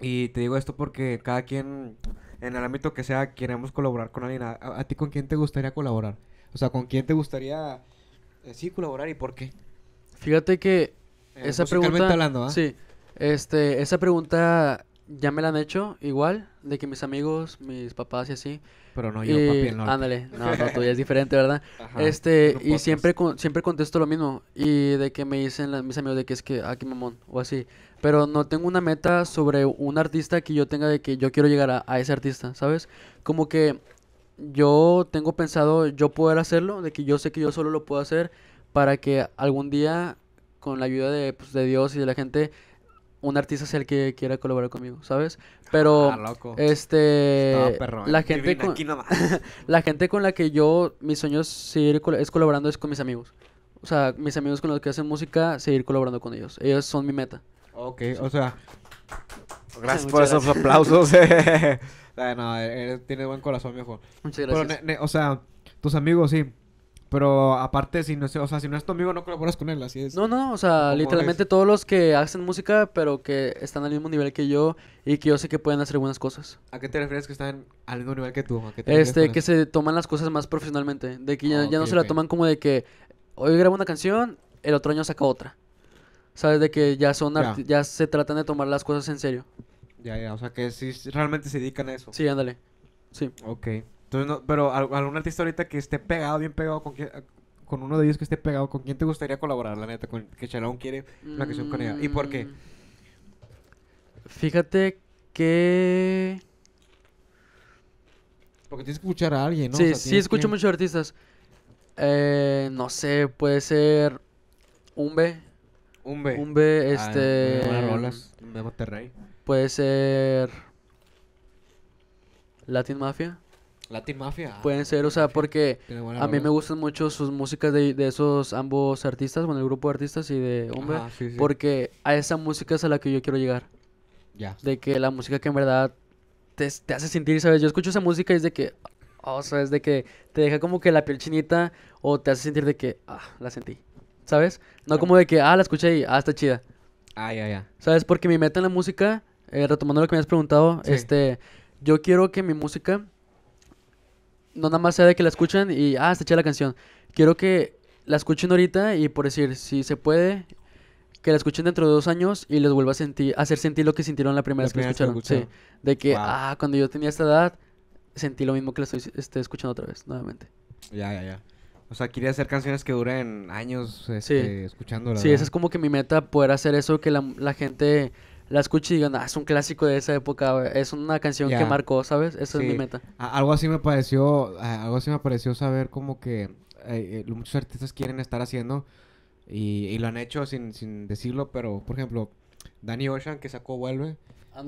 Y te digo esto porque cada quien, en el ámbito que sea, queremos colaborar con alguien. ¿A, ti con quién te gustaría colaborar? O sea, ¿con quién te gustaría eh, sí colaborar y por qué? Fíjate que eh,
esa pregunta... hablando, ¿ah? Sí. Este, esa pregunta ya me la han hecho igual, de que mis amigos, mis papás y así. Pero no yo, papi, Ándale, no, no, tú ya es diferente, ¿verdad? Ajá, este, y siempre, con, siempre contesto lo mismo. Y de que me dicen mis amigos de que es que aquí ah, mamón, o así pero no tengo una meta sobre un artista que yo tenga de que yo quiero llegar a, ese artista, ¿sabes? Como que yo tengo pensado yo poder hacerlo, de que yo sé que yo solo lo puedo hacer para que algún día, con la ayuda de, pues, de Dios y de la gente, un artista sea el que quiera colaborar conmigo, ¿sabes? Pero ah, este la gente con, la gente con la que yo mis sueños seguir es colaborando es con mis amigos. O sea, mis amigos con los que hacen música, seguir colaborando con ellos. Ellos son mi meta. Ok,
o sea. Gracias por esos aplausos. Ah, no, tienes buen corazón, mejor. Muchas gracias. o sea, tus amigos, sí. Pero aparte, si no, o si no es tu amigo, no colaboras con él, así es. No, no, o sea, literalmente
todos los que hacen música, pero que están al mismo nivel que yo y que yo sé que pueden hacer buenas
cosas. ¿A qué te refieres que están al mismo nivel que tú? este, que
se toman las cosas más profesionalmente, de que ya, no se la toman como de que hoy grabo una canción, el otro año saca otra. ¿Sabes? De que ya son ya. se tratan de tomar las cosas en serio.
Ya, ya, o sea que si realmente se dedican a eso. Sí, ándale. Sí. Ok. Entonces, pero algún artista ahorita que esté pegado, bien pegado, con, con uno de ellos que esté pegado, ¿con quién te gustaría colaborar, la neta? Con, que Chalón quiere una canción con ella. ¿Y por qué? Mm, fíjate que... Porque tienes que escuchar a alguien, ¿no? Sí, sí, escucho muchos artistas.
Eh, no sé, puede ser Un B. Un B este. Ah, em, Monterrey. Puede ser. Latin Mafia.
Latin Mafia. Ah.
Pueden ser, o sea, porque a mí me gustan mucho sus músicas de, esos ambos artistas, bueno, el grupo de artistas y de hombre, porque a esa música es a la que yo quiero llegar. Ya. De que la música que en verdad te, hace sentir, ¿sabes? Yo escucho esa música y es de que, o sea, es de que te deja como que la piel chinita o te hace sentir de que, ah, la sentí. ¿sabes? No como de que, ah, la escuché y, ah, está chida. Ah, ya, ya. ¿Sabes? Porque mi meta en la música, eh, retomando lo que me has preguntado, este, yo quiero que mi música no nada más sea de que la escuchen y, ah, está chida la canción. Quiero que la escuchen ahorita y por decir, si se puede, que la escuchen dentro de dos años y les vuelva a sentir, hacer sentir lo que sintieron la primera vez que la escucharon. sí. De que, ah, cuando yo tenía esta edad, sentí lo mismo que la estoy este, escuchando otra vez, nuevamente.
Ya, ya, ya. O sea, quería hacer canciones que duren años este, sí. Sí, esa es
como que mi meta, poder hacer eso, que la, gente la escuche y digan, ah, es un clásico de esa época, es una canción que marcó, ¿sabes? Esa es mi meta.
algo así me pareció, algo así me pareció saber como que eh, eh, muchos artistas quieren estar haciendo y, lo han hecho sin, decirlo, pero por ejemplo, Danny Ocean que sacó Vuelve.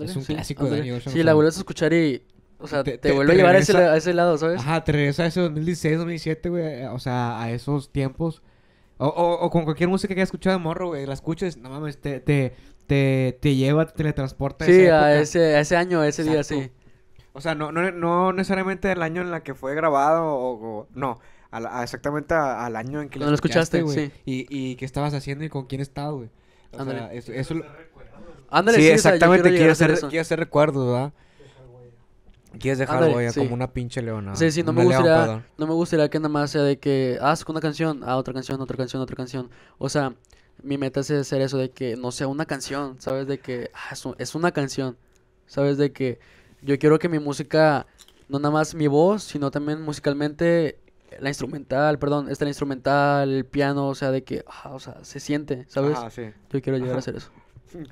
es un clásico de Danny Ocean. Sí, la vuelves a escuchar y o sea, te, vuelve a llevar a, ese, lado, ¿sabes? Ajá, te regresa a ese 2016, 2007, güey. Eh, o sea, a esos tiempos. O, o, con cualquier música que hayas escuchado de morro, güey. La escuches no mames, te, te, te, te lleva, te teletransporta. Sí, a, ese, año, a ese día, sí. O sea, no, no, no necesariamente el año en la que fue grabado o... no, exactamente al año en que lo, escuchaste, güey. Y, y qué estabas haciendo y con quién estabas, güey. O eso... Ándale, sí, exactamente, quiero hacer, hacer recuerdos, ¿verdad? Quieres dejarlo como una pinche leona. Sí, sí, no me,
gustaría, que nada más sea de que haz ah, una canción, ah, otra canción, otra canción, otra canción. O sea, mi meta es hacer eso de que no sea una canción, ¿sabes? De que ah, es, una canción, ¿sabes? De que yo quiero que mi música, no nada más mi voz, sino también musicalmente la instrumental, perdón, está la instrumental, el piano, o sea, de que, ah, o sea, se siente, ¿sabes? Ah, sí. Yo quiero llegar a hacer eso.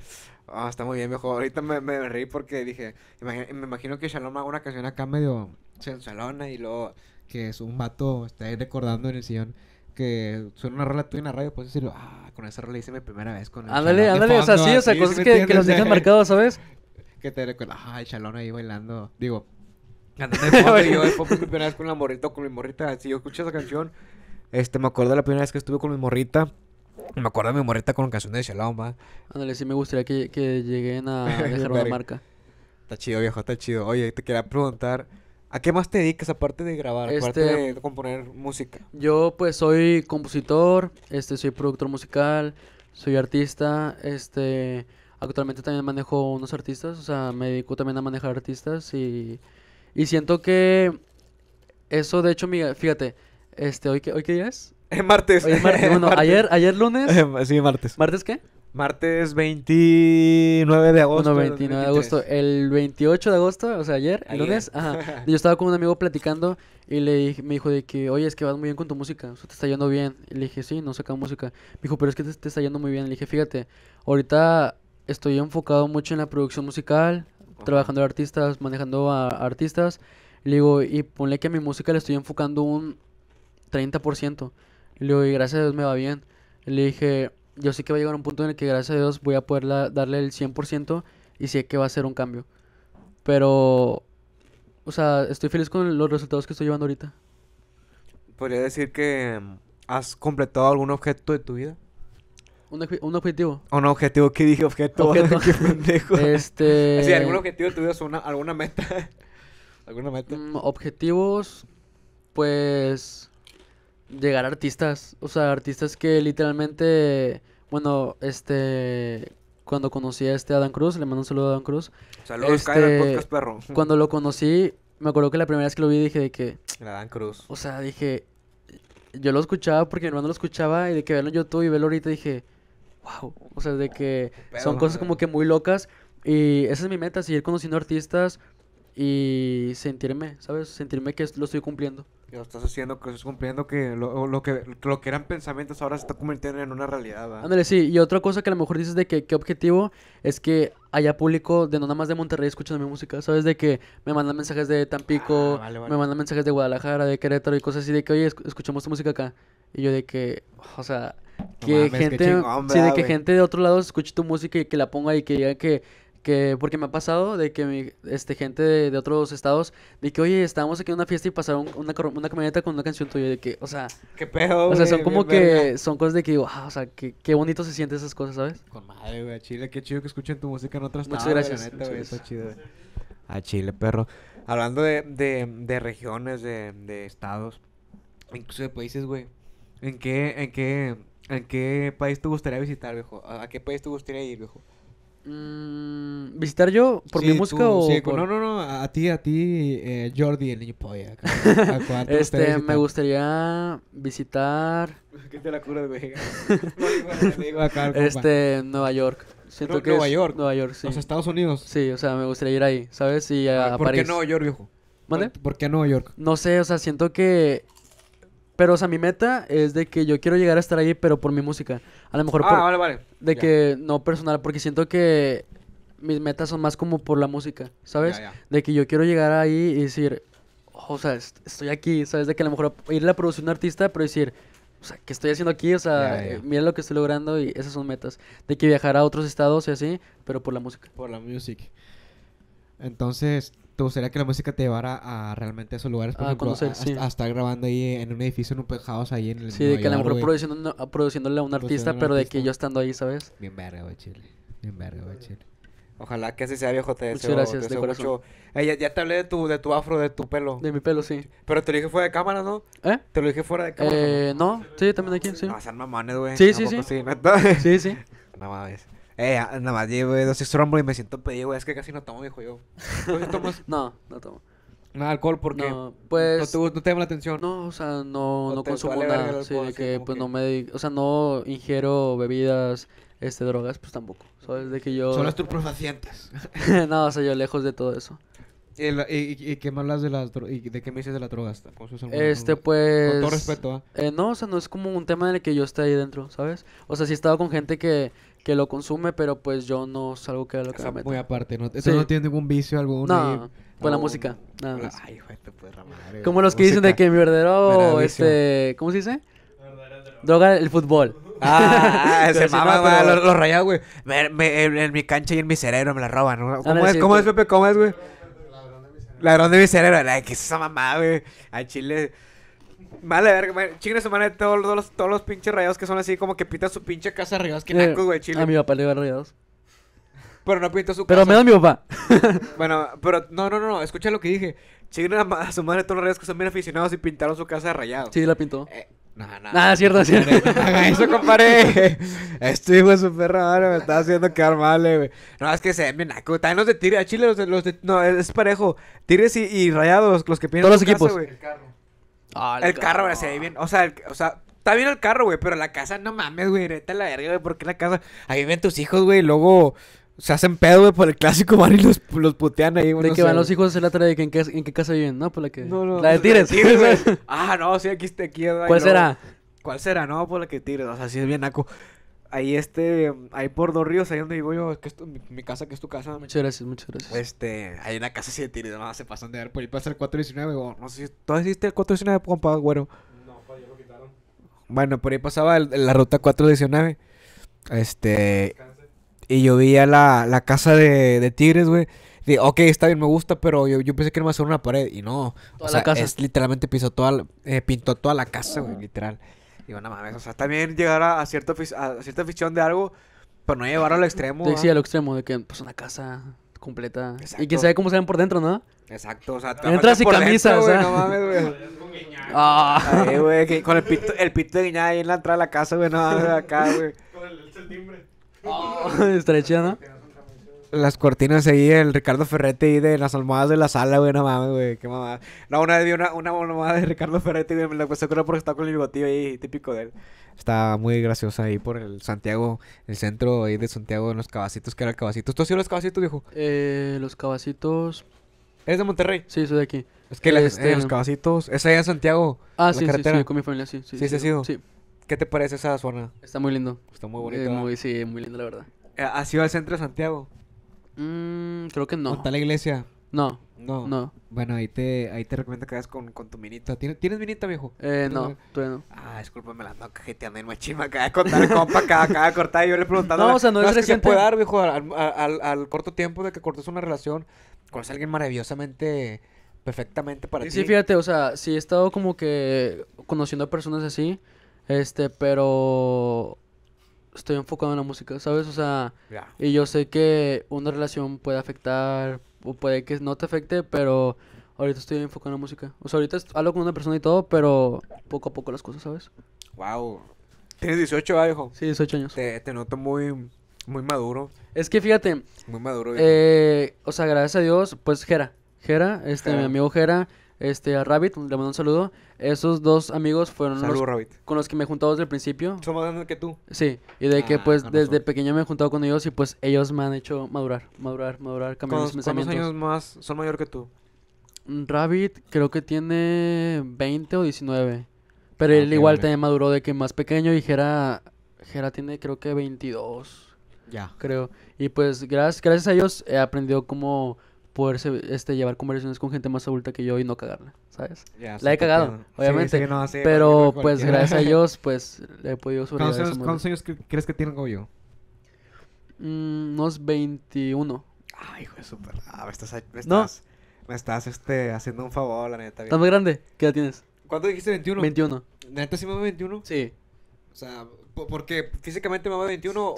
Ah, está muy bien, viejo. Ahorita me, me reí porque dije, me imagino que Shalom haga una canción acá medio Shalom y luego que es un vato, está ahí recordando en el sillón que suena una rola tuya en la radio, puedes decirlo, ah, con esa rola hice mi primera vez con el Ándale, ándale, o sea, sí, o sea, cosas que, los dejan marcados, ¿sabes? Que te recuerda, ah, Shalom ahí bailando, digo, cantando de yo mi primera vez con la morrita, con mi morrita, si yo escucho esa canción, este, me acuerdo de la primera vez que estuve con mi morrita me acuerdo de mi morrita con canciones de Shalom, Ándale, sí me gustaría que, lleguen a dejar una marca. Está chido, viejo, está chido. Oye, te quería preguntar, ¿a qué más te dedicas aparte de grabar, aparte este, de componer música?
Yo, pues, soy compositor, este, soy productor musical, soy artista, este... Actualmente también manejo unos artistas, o sea, me dedico también a manejar artistas y, y siento que eso, de hecho, fíjate, este, ¿hoy qué, ¿hoy qué día es? Es martes. Bueno, ayer, ayer lunes. Eh, sí, martes. ¿Martes qué? Martes 29 de agosto. 29 de agosto. El 28 de agosto, o sea, ayer, el lunes, ajá, yo estaba con un amigo platicando y le me dijo de que, oye, es que vas muy bien con tu música, o te está yendo bien. Y le dije, sí, no saca música. Me dijo, pero es que te, está yendo muy bien. Le dije, fíjate, ahorita estoy enfocado mucho en la producción musical, trabajando a artistas, manejando a artistas. Le digo, y ponle que a mi música le estoy enfocando un 30%. Y le digo, gracias a Dios me va bien. le dije, yo sé que va a llegar un punto en el que gracias a Dios voy a poder darle el 100% y sé que va a ser un cambio. Pero, o sea, estoy feliz con los resultados que estoy llevando ahorita.
¿Podría decir que mm, has completado algún objeto de tu vida? Un, objetivo. ¿Un objetivo, ¿qué dije? Objeto. Qué pendejo. Este. Sí, algún objetivo de tu vida, alguna meta. ¿Alguna meta? Mm, objetivos, pues
llegar artistas, o sea, artistas que literalmente, bueno, este, cuando conocí a este Adam Cruz, le mando un saludo a Adam Cruz. Saludos, este, perro. Cuando lo conocí, me acuerdo que la primera vez que lo vi dije de que...
Adam Cruz. O
sea, dije, yo lo escuchaba porque mi hermano lo escuchaba y de que verlo en YouTube y verlo ahorita dije, wow, o sea, de que son cosas como que muy locas y esa es mi meta, seguir conociendo artistas, y sentirme, ¿sabes? Sentirme que lo estoy cumpliendo. Que
lo estás haciendo, que lo estás cumpliendo, que lo, que lo que eran pensamientos ahora se está convirtiendo en una realidad, ¿verdad? Ándale,
sí. Y otra cosa que a lo mejor dices de que, ¿Qué objetivo es que haya público de no nada más de Monterrey escuchando mi música, ¿sabes? De que me mandan mensajes de Tampico, ah, me mandan mensajes de Guadalajara, de Querétaro y cosas así de que, oye, escuchamos tu música acá. Y yo de que, o sea, que gente, sí, de que gente de otro lado escuche tu música y que la ponga y que diga que que porque me ha pasado de que este gente de, otros estados de que oye estábamos aquí en una fiesta y pasaron una, camioneta con una canción tuya de que o sea qué pedo o sea son como que son cosas de que digo o sea qué, qué bonito se sienten esas cosas sabes
con madre güey chile qué chido que escuchen tu música en otras muchas gracias, a chile perro hablando de, de, de regiones de, de, estados incluso de países güey en qué en qué en qué país te gustaría visitar viejo a qué país te gustaría ir viejo Mm, ¿Visitar yo? ¿Por mi música o.? No, no, no. A ti, a ti, eh, Jordi, el niño polla. este, me gustaría visitar. ¿Qué te la curas, güey? este,
Nueva York. Siento que Nueva York. Nueva York, sí. Los Estados Unidos. Sí, o sea, me gustaría ir ahí, ¿sabes? Y a, ¿Por París. ¿Por qué Nueva York, viejo? ¿Mande? ¿Por qué Nueva York? No sé, o sea, siento que pero, o sea, mi meta es de que yo quiero llegar a estar ahí, pero por mi música. A lo mejor ah, vale, vale. De que no personal, porque siento que mis metas son más como por la música, ¿sabes? De que yo quiero llegar ahí y decir, oh, o sea, estoy aquí, ¿sabes? De que a lo mejor ir a producción un artista, pero decir, o sea, ¿qué estoy haciendo aquí? O sea, mira lo que estoy logrando y esas son metas. De que viajar a otros estados y así, pero por la música. Por la música.
Entonces, ¿Te gustaría que la música te llevara a realmente a esos lugares? Por a ejemplo, conocer, a, estar grabando ahí en un edificio, en un penthouse ahí en el Sí, de que a lo mejor
produciéndole, a un artista, pero de que yo estando ahí, ¿sabes? Bien
verga, güey, chile. Bien verga, güey, chile. Ojalá que así sea, viejo. Te Muchas gracias, te de corazón. ya, te hablé de tu, de tu afro, de tu pelo. De mi pelo, sí. Pero te lo dije fuera de cámara, ¿no? ¿Eh? Te lo dije fuera de cámara. Eh, no, sí, también aquí, sí. No, sean mamanes, güey. Sí, sí, sí. Sí, sí. No mames. Eh, ah, nada más llevo eh, dos Six y me siento pedido, Es que casi no tomo, viejo, yo. no, no tomo. Nada alcohol porque no, pues, no, te, no llama la atención. No, o sea, no, no, consumo nada. sí,
que pues no me... O sea, no ingiero bebidas, este,
drogas, pues tampoco.
Sabes de que yo... Son las turprofacientes.
no, o sea, yo lejos de todo eso. ¿Y, y, qué me hablas de las drogas? ¿De qué me dices de las drogas? Este, pues... Con todo respeto,
¿eh? ¿eh? No, o sea, no es como un tema en el que yo esté ahí dentro, ¿sabes? O sea, si he estado con gente que que lo consume, pero pues yo no salgo que lo que me Muy aparte, ¿no? Eso no tiene ningún vicio
alguno. No, con pues, la música,
nada más. Ay, güey, te puedes ramar. Como los que dicen de que mi verdadero, este,
¿cómo se dice? Droga. el fútbol. Ah, ah, ah se mama, güey, los, rayados, güey. en, mi cancha y en mi cerebro me la roban. ¿no? ¿Cómo, es, ¿Cómo es, Pepe? ¿Cómo es, güey? Ladrón de mi cerebro. Ay, que es esa mamá, güey. A Chile... Vale, a ver, chingue su madre todos, todos, los, todos los pinches rayados que son así, como que pinta su pinche casa rayados, que eh, güey, chile. A mi
papá le iba rayados.
Pero no pintó su casa. Pero me da mi papá. bueno, pero no, no, no, escucha lo que dije. Chingue a, su madre todos los rayados que son bien aficionados y pintaron su casa rayados. Sí, la pintó. Nada, eh, no, no. Nada, cierto, cierto. eso, compadre. Estoy, güey, su me está haciendo quedar mal, eh, güey. No, es que se ven naco. También los de Tigres, a Chile, los de, los de, No, es parejo. Tigres y, rayados, los que piensan. Todos los equipos. Ah, el carro, güey, se ve bien. O sea, o sea, está bien el carro, güey, pero la casa, no mames, güey, neta la verga, güey, porque la casa? Ahí viven tus hijos, güey, y luego se hacen pedo, güey, por el clásico, van y los, los putean ahí, güey. De que van los hijos a hacer la tarea de en, qué, en qué casa viven, ¿no? Por la que. No, no, la de Tires. ah, no, sí, aquí está aquí. ¿Cuál será? ¿Cuál será? No, por la que Tires, o sea, sí es bien naco ahí este, ahí por dos ríos, ahí donde vivo yo, que es tu, mi, casa, que es tu casa. Muchas gracias, muchas gracias. Este, hay una casa así de tigres, no, se pasan de ver, por ahí pasa el 419, o no sé si, ¿tú hiciste el 419, compa, güero? No, pa, ya lo quitaron. Bueno, por ahí pasaba la ruta 419, este, y yo vi a la, la casa de, de tigres, güey. Dije, ok, está bien, me gusta, pero yo, yo pensé que no más ser una pared, y no. Toda o sea, la casa. literalmente piso toda, eh, pintó toda la casa, güey, literal no mames, o sea, también llegar a, cierta, cierta afición de algo, pero no llevarlo al extremo. Sí, sí, al
extremo, de que pues una casa
completa. Exacto. Y quién sabe cómo
se ven por dentro, ¿no?
Exacto, o sea, entras y camisas o sea. ¿eh? no mames, güey. Ah, güey, con el pito, el pito de guiñada ahí en la entrada de la casa, güey, no acá, güey. Con el, el timbre. Oh, ¿no? las cortinas ahí, el Ricardo Ferretti ahí de las almohadas de la sala, güey, no mames, güey, qué mamada. No, una vez vi una, una mamada de Ricardo Ferretti, güey, me la cuestión porque estaba con el bigotillo ahí, típico de él. Está muy graciosa ahí por el Santiago, el centro ahí de Santiago, en los cabacitos, que era el cabacito. ¿Tú has ido a los cabacitos, viejo? Eh, los cabacitos... ¿Eres de Monterrey? Sí, soy de aquí. Es que eh, este, los cabacitos, es allá en Santiago, Ah, sí, sí, sí, con mi familia, sí. ¿Sí, sí, sí, sí, sí. qué te parece esa zona? Está muy lindo. Está muy bonito. muy, sí, muy lindo, la verdad. Eh, ¿Has sido al centro de Santiago? Mmm... creo que no. está la iglesia? No. No. No. Bueno, ahí te, ahí te recomiendo que vayas con, con tu minita. ¿Tienes, minita, viejo? Eh, no, tú no. Ah, discúlpame, la ando cajeteando en machima. Acaba de contar el compa, acaba, de cortar. Y yo le preguntando. No, o sea, no, es, es reciente. puede dar, viejo, al, al, al, corto tiempo de que cortes una relación? Con alguien maravillosamente, perfectamente para ti. Sí,
fíjate, o sea, sí he estado como que conociendo a personas así. Este, pero estoy enfocado en la música, ¿sabes? O sea, y yo sé que una relación puede afectar o puede que no te afecte, pero ahorita estoy enfocado en la música. O sea, ahorita hablo con una persona y todo, pero poco a poco
las cosas, ¿sabes? Wow. Tienes 18, años, ah, hijo. Sí, 18 años. Te, noto muy muy maduro.
Es que fíjate, muy maduro. Eh, o sea, gracias a Dios, pues Jera, Jera, este mi amigo Jera este, a Rabbit, le mando un saludo. Esos dos amigos fueron los, con los que me he juntado desde el principio. Son más grandes que tú. Sí, y de que ah, pues desde pequeño me he juntado con ellos y pues ellos me han hecho madurar, madurar, madurar, cambiar mis cuántos años
más son mayor que tú?
Mm, Rabbit creo que tiene 20 o 19. Pero ah, él igual también maduró de que más pequeño y Jera, tiene creo que 22, Ya. creo. Y pues gracias, gracias a ellos he aprendido como poderse este, llevar conversaciones con gente más adulta que yo y no cagarla, ¿sabes? la he cagado, obviamente. pero pues gracias a Dios, pues le he podido sobrevivir. ¿Cuántos, ¿cuántos
años crees que tiene yo? Mm, unos 21. Ay, ah, hijo de súper Ah, me estás, estás, me estás este, haciendo un favor, la neta. ¿Estás muy grande? ¿Qué edad tienes? ¿Cuánto dijiste? ¿21? 21. ¿Neta sí me 21? Sí. O sea, porque físicamente me va de 21 o,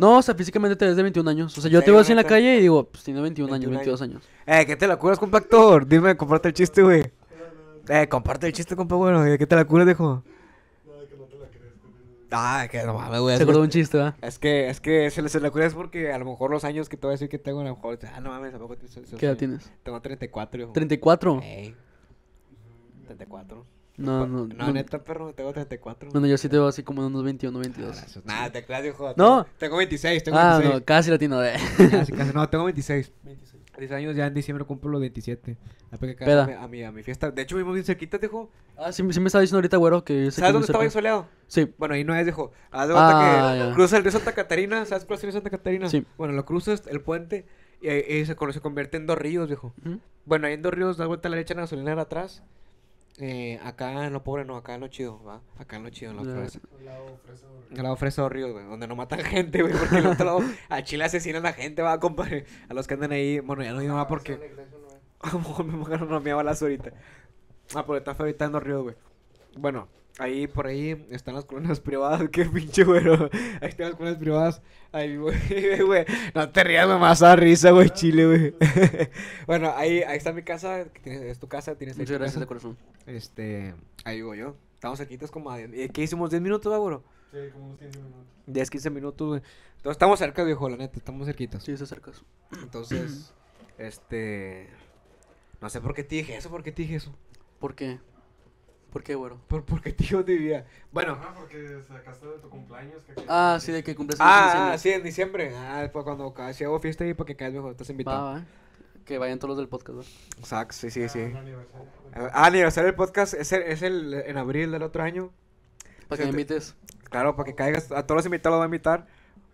No, o sea, físicamente te ves de 21 años. O sea, yo te veo así en la calle y digo, pues tiene 21, años, 22 años. Eh, ¿qué te la curas, compactor? Dime, comparte el chiste, güey. Eh, comparte el chiste, compa, bueno. qué te la curas, dejo? Ah, que no mames, güey. Se acordó un chiste, ¿verdad? Es que, es que se, se la es porque a lo mejor los años que te voy a decir que tengo, a lo mejor. Ah, no mames, ¿Qué edad tienes? Tengo 34, hijo. ¿34? Ey. 34. No, no, no. No, neta, perro, tengo 34. Bueno,
yo sí te veo así como unos 21, 22. Ah, nada, te creas, hijo. No. Tengo 26, tengo 26. Ah, no, casi latino. De... Eh.
Casi, casi. No, tengo 26. 26. 10 años ya en diciembre cumplo los 27. A, mi, a, mi, fiesta. De hecho, vivimos bien cerquita, dijo. Ah, sí, sí me estaba diciendo ahorita,
güero, que... ¿Sabes dónde estaba soleado?
Sí. Bueno, ahí no es, dijo. Haz de cuenta ah, que cruza el río Santa Catarina. ¿Sabes cuál es el río Santa Catarina? Sí. Bueno, lo cruzas, el puente... Y, y se, se, convierte en dos ríos, viejo. Bueno, ahí en dos ríos da vuelta a la derecha en la gasolinera atrás. Eh, acá en lo pobre no, acá en lo chido, ¿va? Acá en lo chido, en la fresa. Al lado fresa Ríos, güey. Donde no matan gente, güey. Porque el otro lado, a Chile asesinan a la gente, va, compadre. A los que andan ahí, bueno, ya no digo nada porque. Me mujer no me ahorita. Ah, pero está feo ahorita en ríos, güey. Bueno, Ahí por ahí están las colonias privadas, qué pinche güero. Ahí están las colonias privadas. Ahí, güey, No te rías, mamá, más a risa, güey, chile, güey. bueno, ahí, ahí está mi casa, es tu casa, tienes Muchas gracias de corazón. Este, ahí vivo yo. Estamos cerquitas como a, eh, ¿qué hicimos? ¿10 minutos, güey, Sí, como unos minutos. 10, 15 minutos, güey. Entonces estamos cerca, viejo, la neta, estamos cerquitas. Sí, estamos cerca. Entonces, este, no sé por qué te dije eso, por qué te dije eso. ¿Por qué? ¿Por qué, güero? Por, porque tío vivía. Bueno. Ah, porque sacaste de tu cumpleaños. ah, sí, de que cumples ah, ah, sí, en diciembre. Ah, después cuando si hago fiesta ahí porque caes mejor, estás invitado. Va,
Que vayan todos los del podcast,
¿verdad? Exacto, sí, sí, ah, sí. Ah, aniversario. Ah, aniversario del podcast es el, es el en abril del otro año. Para que me invites. Claro, para que caigas. A todos los invitados los voy a invitar.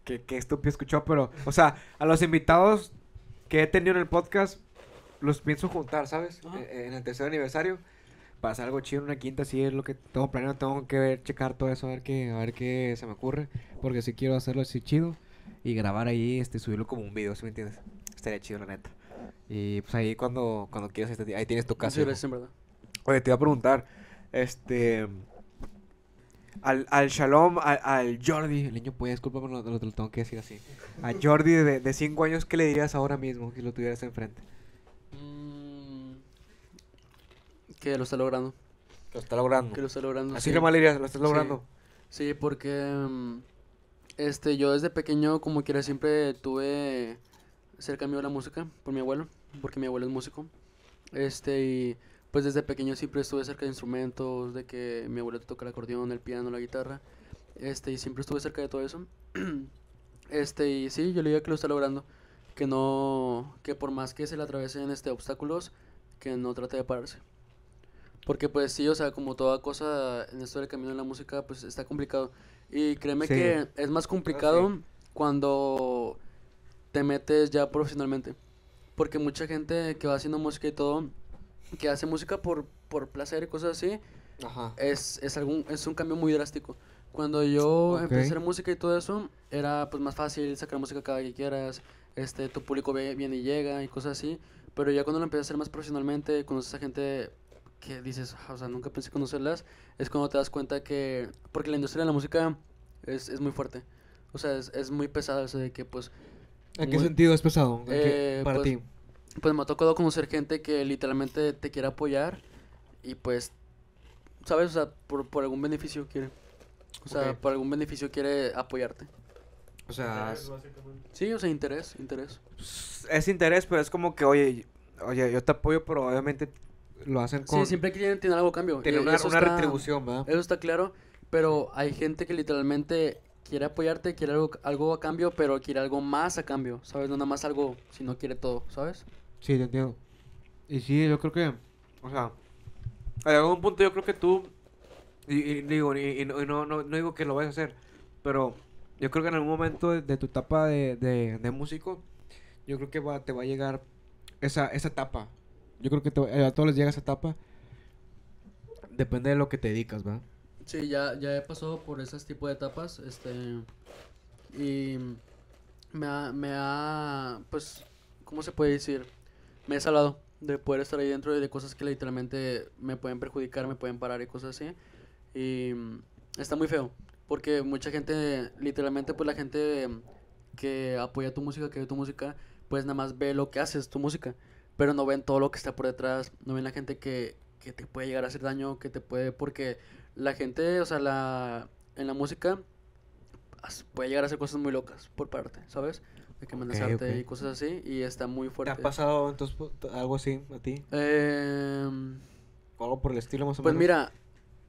Que, que estúpido escuchó, pero. O sea, a los invitados que he tenido en el podcast, los pienso juntar, ¿sabes? Eh, eh, en el tercer aniversario pasa algo chido en una quinta, sí es lo que tengo planeado, tengo que ver, checar todo eso, a ver qué, a ver qué se me ocurre, porque si quiero hacerlo así chido y grabar ahí, este, subirlo como un video, ¿sí me entiendes? Estaría chido, la neta. Y pues ahí cuando, cuando quieras, este, ahí tienes tu casa. Oye, te iba a preguntar, este... Al, al Shalom, al, Jordi, el niño puede, disculpa, pero lo, tengo que decir así. A Jordi de 5 años, ¿qué le dirías ahora mismo si lo tuvieras enfrente?
Que lo está logrando. Lo está logrando. Que lo está logrando. Así que Maliria, lo estás logrando. Sí, porque mm, este, yo desde pequeño, como quiera, siempre tuve cerca mío la música por mi abuelo, porque mi abuelo es músico. Este, y pues desde pequeño siempre estuve cerca de instrumentos, de que mi abuelo toca el acordeón, el piano, la guitarra. Este, y siempre estuve cerca de todo eso. Este, y sí, yo le digo que lo está logrando. Que no, que por más que se le atravesen este, obstáculos, que no trate de pararse. Porque pues sí, o sea, como toda cosa en esto del camino de la música, pues está complicado. Y créeme que es más complicado cuando te metes ya profesionalmente. Porque mucha gente que va haciendo música y todo, que hace música por, por placer y cosas así, Es, es, algún, es un cambio muy drástico. Cuando yo empecé a hacer música y todo eso, era pues más fácil sacar música cada que quieras, este, tu público viene y llega y cosas así. Pero ya cuando lo empecé a hacer más profesionalmente, conoces a gente que dices, ah, o sea, nunca pensé conocerlas, es cuando te das cuenta que, porque la industria de la música es, es muy fuerte, o sea, es, muy pesada eso de que pues... ¿En qué sentido es pesado eh, para pues, ti? Pues me ha tocado conocer gente que literalmente te quiere apoyar y pues, ¿sabes? O sea, por, algún beneficio quiere. O sea, por algún beneficio quiere apoyarte. O sea, sí, o sea, interés, interés.
Es interés, pero es como que, oye, oye, yo te apoyo, pero obviamente lo hacen con... Sí, siempre
quieren tener algo a cambio. Tener eh, una, retribución, ¿verdad? Eso está claro, pero hay gente que literalmente quiere apoyarte, quiere algo, algo a cambio, pero quiere algo más a cambio, ¿sabes? No nada más algo, si no quiere todo, ¿sabes?
Sí, te entiendo. Y sí, yo creo que, o sea, a algún punto yo creo que tú, y, digo, y, no, digo que lo vayas a hacer, pero yo creo que en algún momento de, de tu etapa de, de, de, músico, yo creo que va, te va a llegar esa, esa etapa yo creo que eh, a todos les llega esa etapa. Depende de lo que te dedicas, ¿va?
Sí, ya, ya he pasado por esas tipo de etapas. Este. Y me ha, me Pues, ¿cómo se puede decir? Me he salado de poder estar ahí dentro de cosas que literalmente me pueden perjudicar, me pueden parar y cosas así. Y está muy feo. Porque mucha gente, literalmente, pues la gente que apoya tu música, que ve tu música, pues nada más ve lo que haces, tu música pero no ven todo lo que está por detrás, no ven la gente que, que te puede llegar a hacer daño, que te puede, porque la gente, o sea, la, en la música puede llegar a hacer cosas muy locas por parte, ¿sabes? De que amenazarte y cosas así, y está muy fuerte. ¿Te ha
pasado entonces algo así a ti? Em, ¿O algo por el estilo más o pues menos? Pues
mira,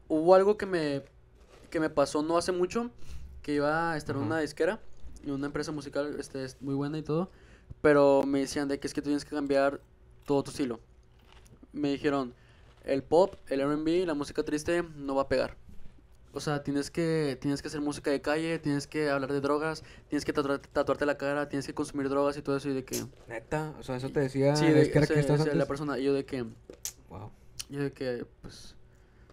hubo algo que me, que me pasó no hace mucho, que iba a estar en una disquera, Y una empresa musical este, muy buena y todo, pero me decían de que es que tú tienes que cambiar todo tu estilo. Me dijeron, el pop, el RB, la música triste no va a pegar. O sea, tienes que, tienes que hacer música de calle, tienes que hablar de drogas, tienes que tatuarte, la cara, tienes que consumir drogas y todo eso. Y de que.
Neta, o sea, eso te decía. Sí, que, la
persona. Y yo de que. Wow. Yo de que, pues.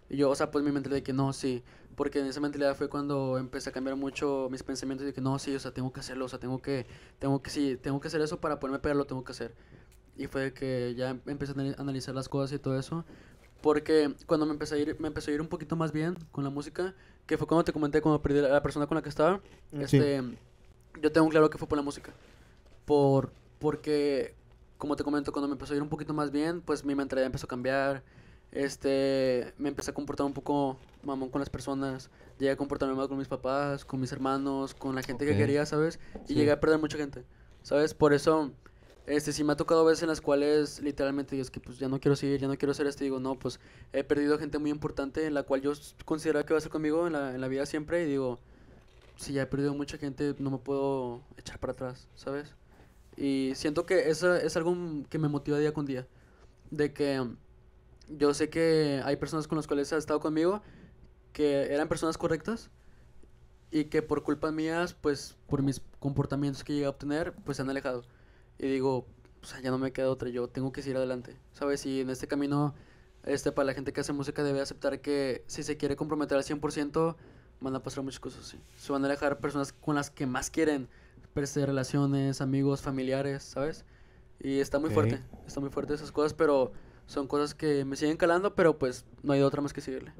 Y yo, o sea, pues mi mentalidad de que no, sí. Porque en esa mentalidad fue cuando empecé a cambiar mucho mis pensamientos de que no, sí, o sea, tengo que hacerlo, o sea, tengo que, tengo que, sí, tengo que hacer eso para ponerme pegar lo tengo que hacer y fue que ya empecé a analizar las cosas y todo eso. Porque cuando me empecé a ir, me empezó a ir un poquito más bien con la música, que fue cuando te comenté cuando perdí a la persona con la que estaba, mm, este, yo tengo claro que fue por la música. Por, porque, como te comento, cuando me empecé a ir un poquito más bien, pues mi mentalidad empezó a cambiar. Este, me empecé a comportar un poco mamón con las personas. Llegué a comportarme mal con mis papás, con mis hermanos, con la gente que quería, ¿sabes? Y llegué a perder mucha gente, ¿sabes? Por eso este, sí me ha tocado veces en las cuales literalmente digo, es que pues ya no quiero seguir, ya no quiero hacer esto. digo, no, pues he perdido gente muy importante en la cual yo consideraba que va a ser conmigo en la, en la vida siempre. Y digo, si ya he perdido mucha gente, no me puedo echar para atrás, ¿sabes? Y siento que eso es algo que me motiva día con día. De que mm, yo sé que hay personas con las cuales ha estado conmigo que eran personas correctas y que por culpa mías, pues por mis comportamientos que llegué a obtener, pues se han alejado y digo, o ya no me queda otra, yo tengo que seguir adelante, ¿sabes? Y en este camino, este, para la gente que hace música debe aceptar que si se quiere comprometer al 100%, van a pasar muchas cosas Se van a dejar personas con las que más quieren, perder pues, relaciones, amigos, familiares, ¿sabes? Y está muy fuerte, está muy fuerte esas cosas, pero son cosas que me siguen calando, pero pues no hay otra más que seguirle.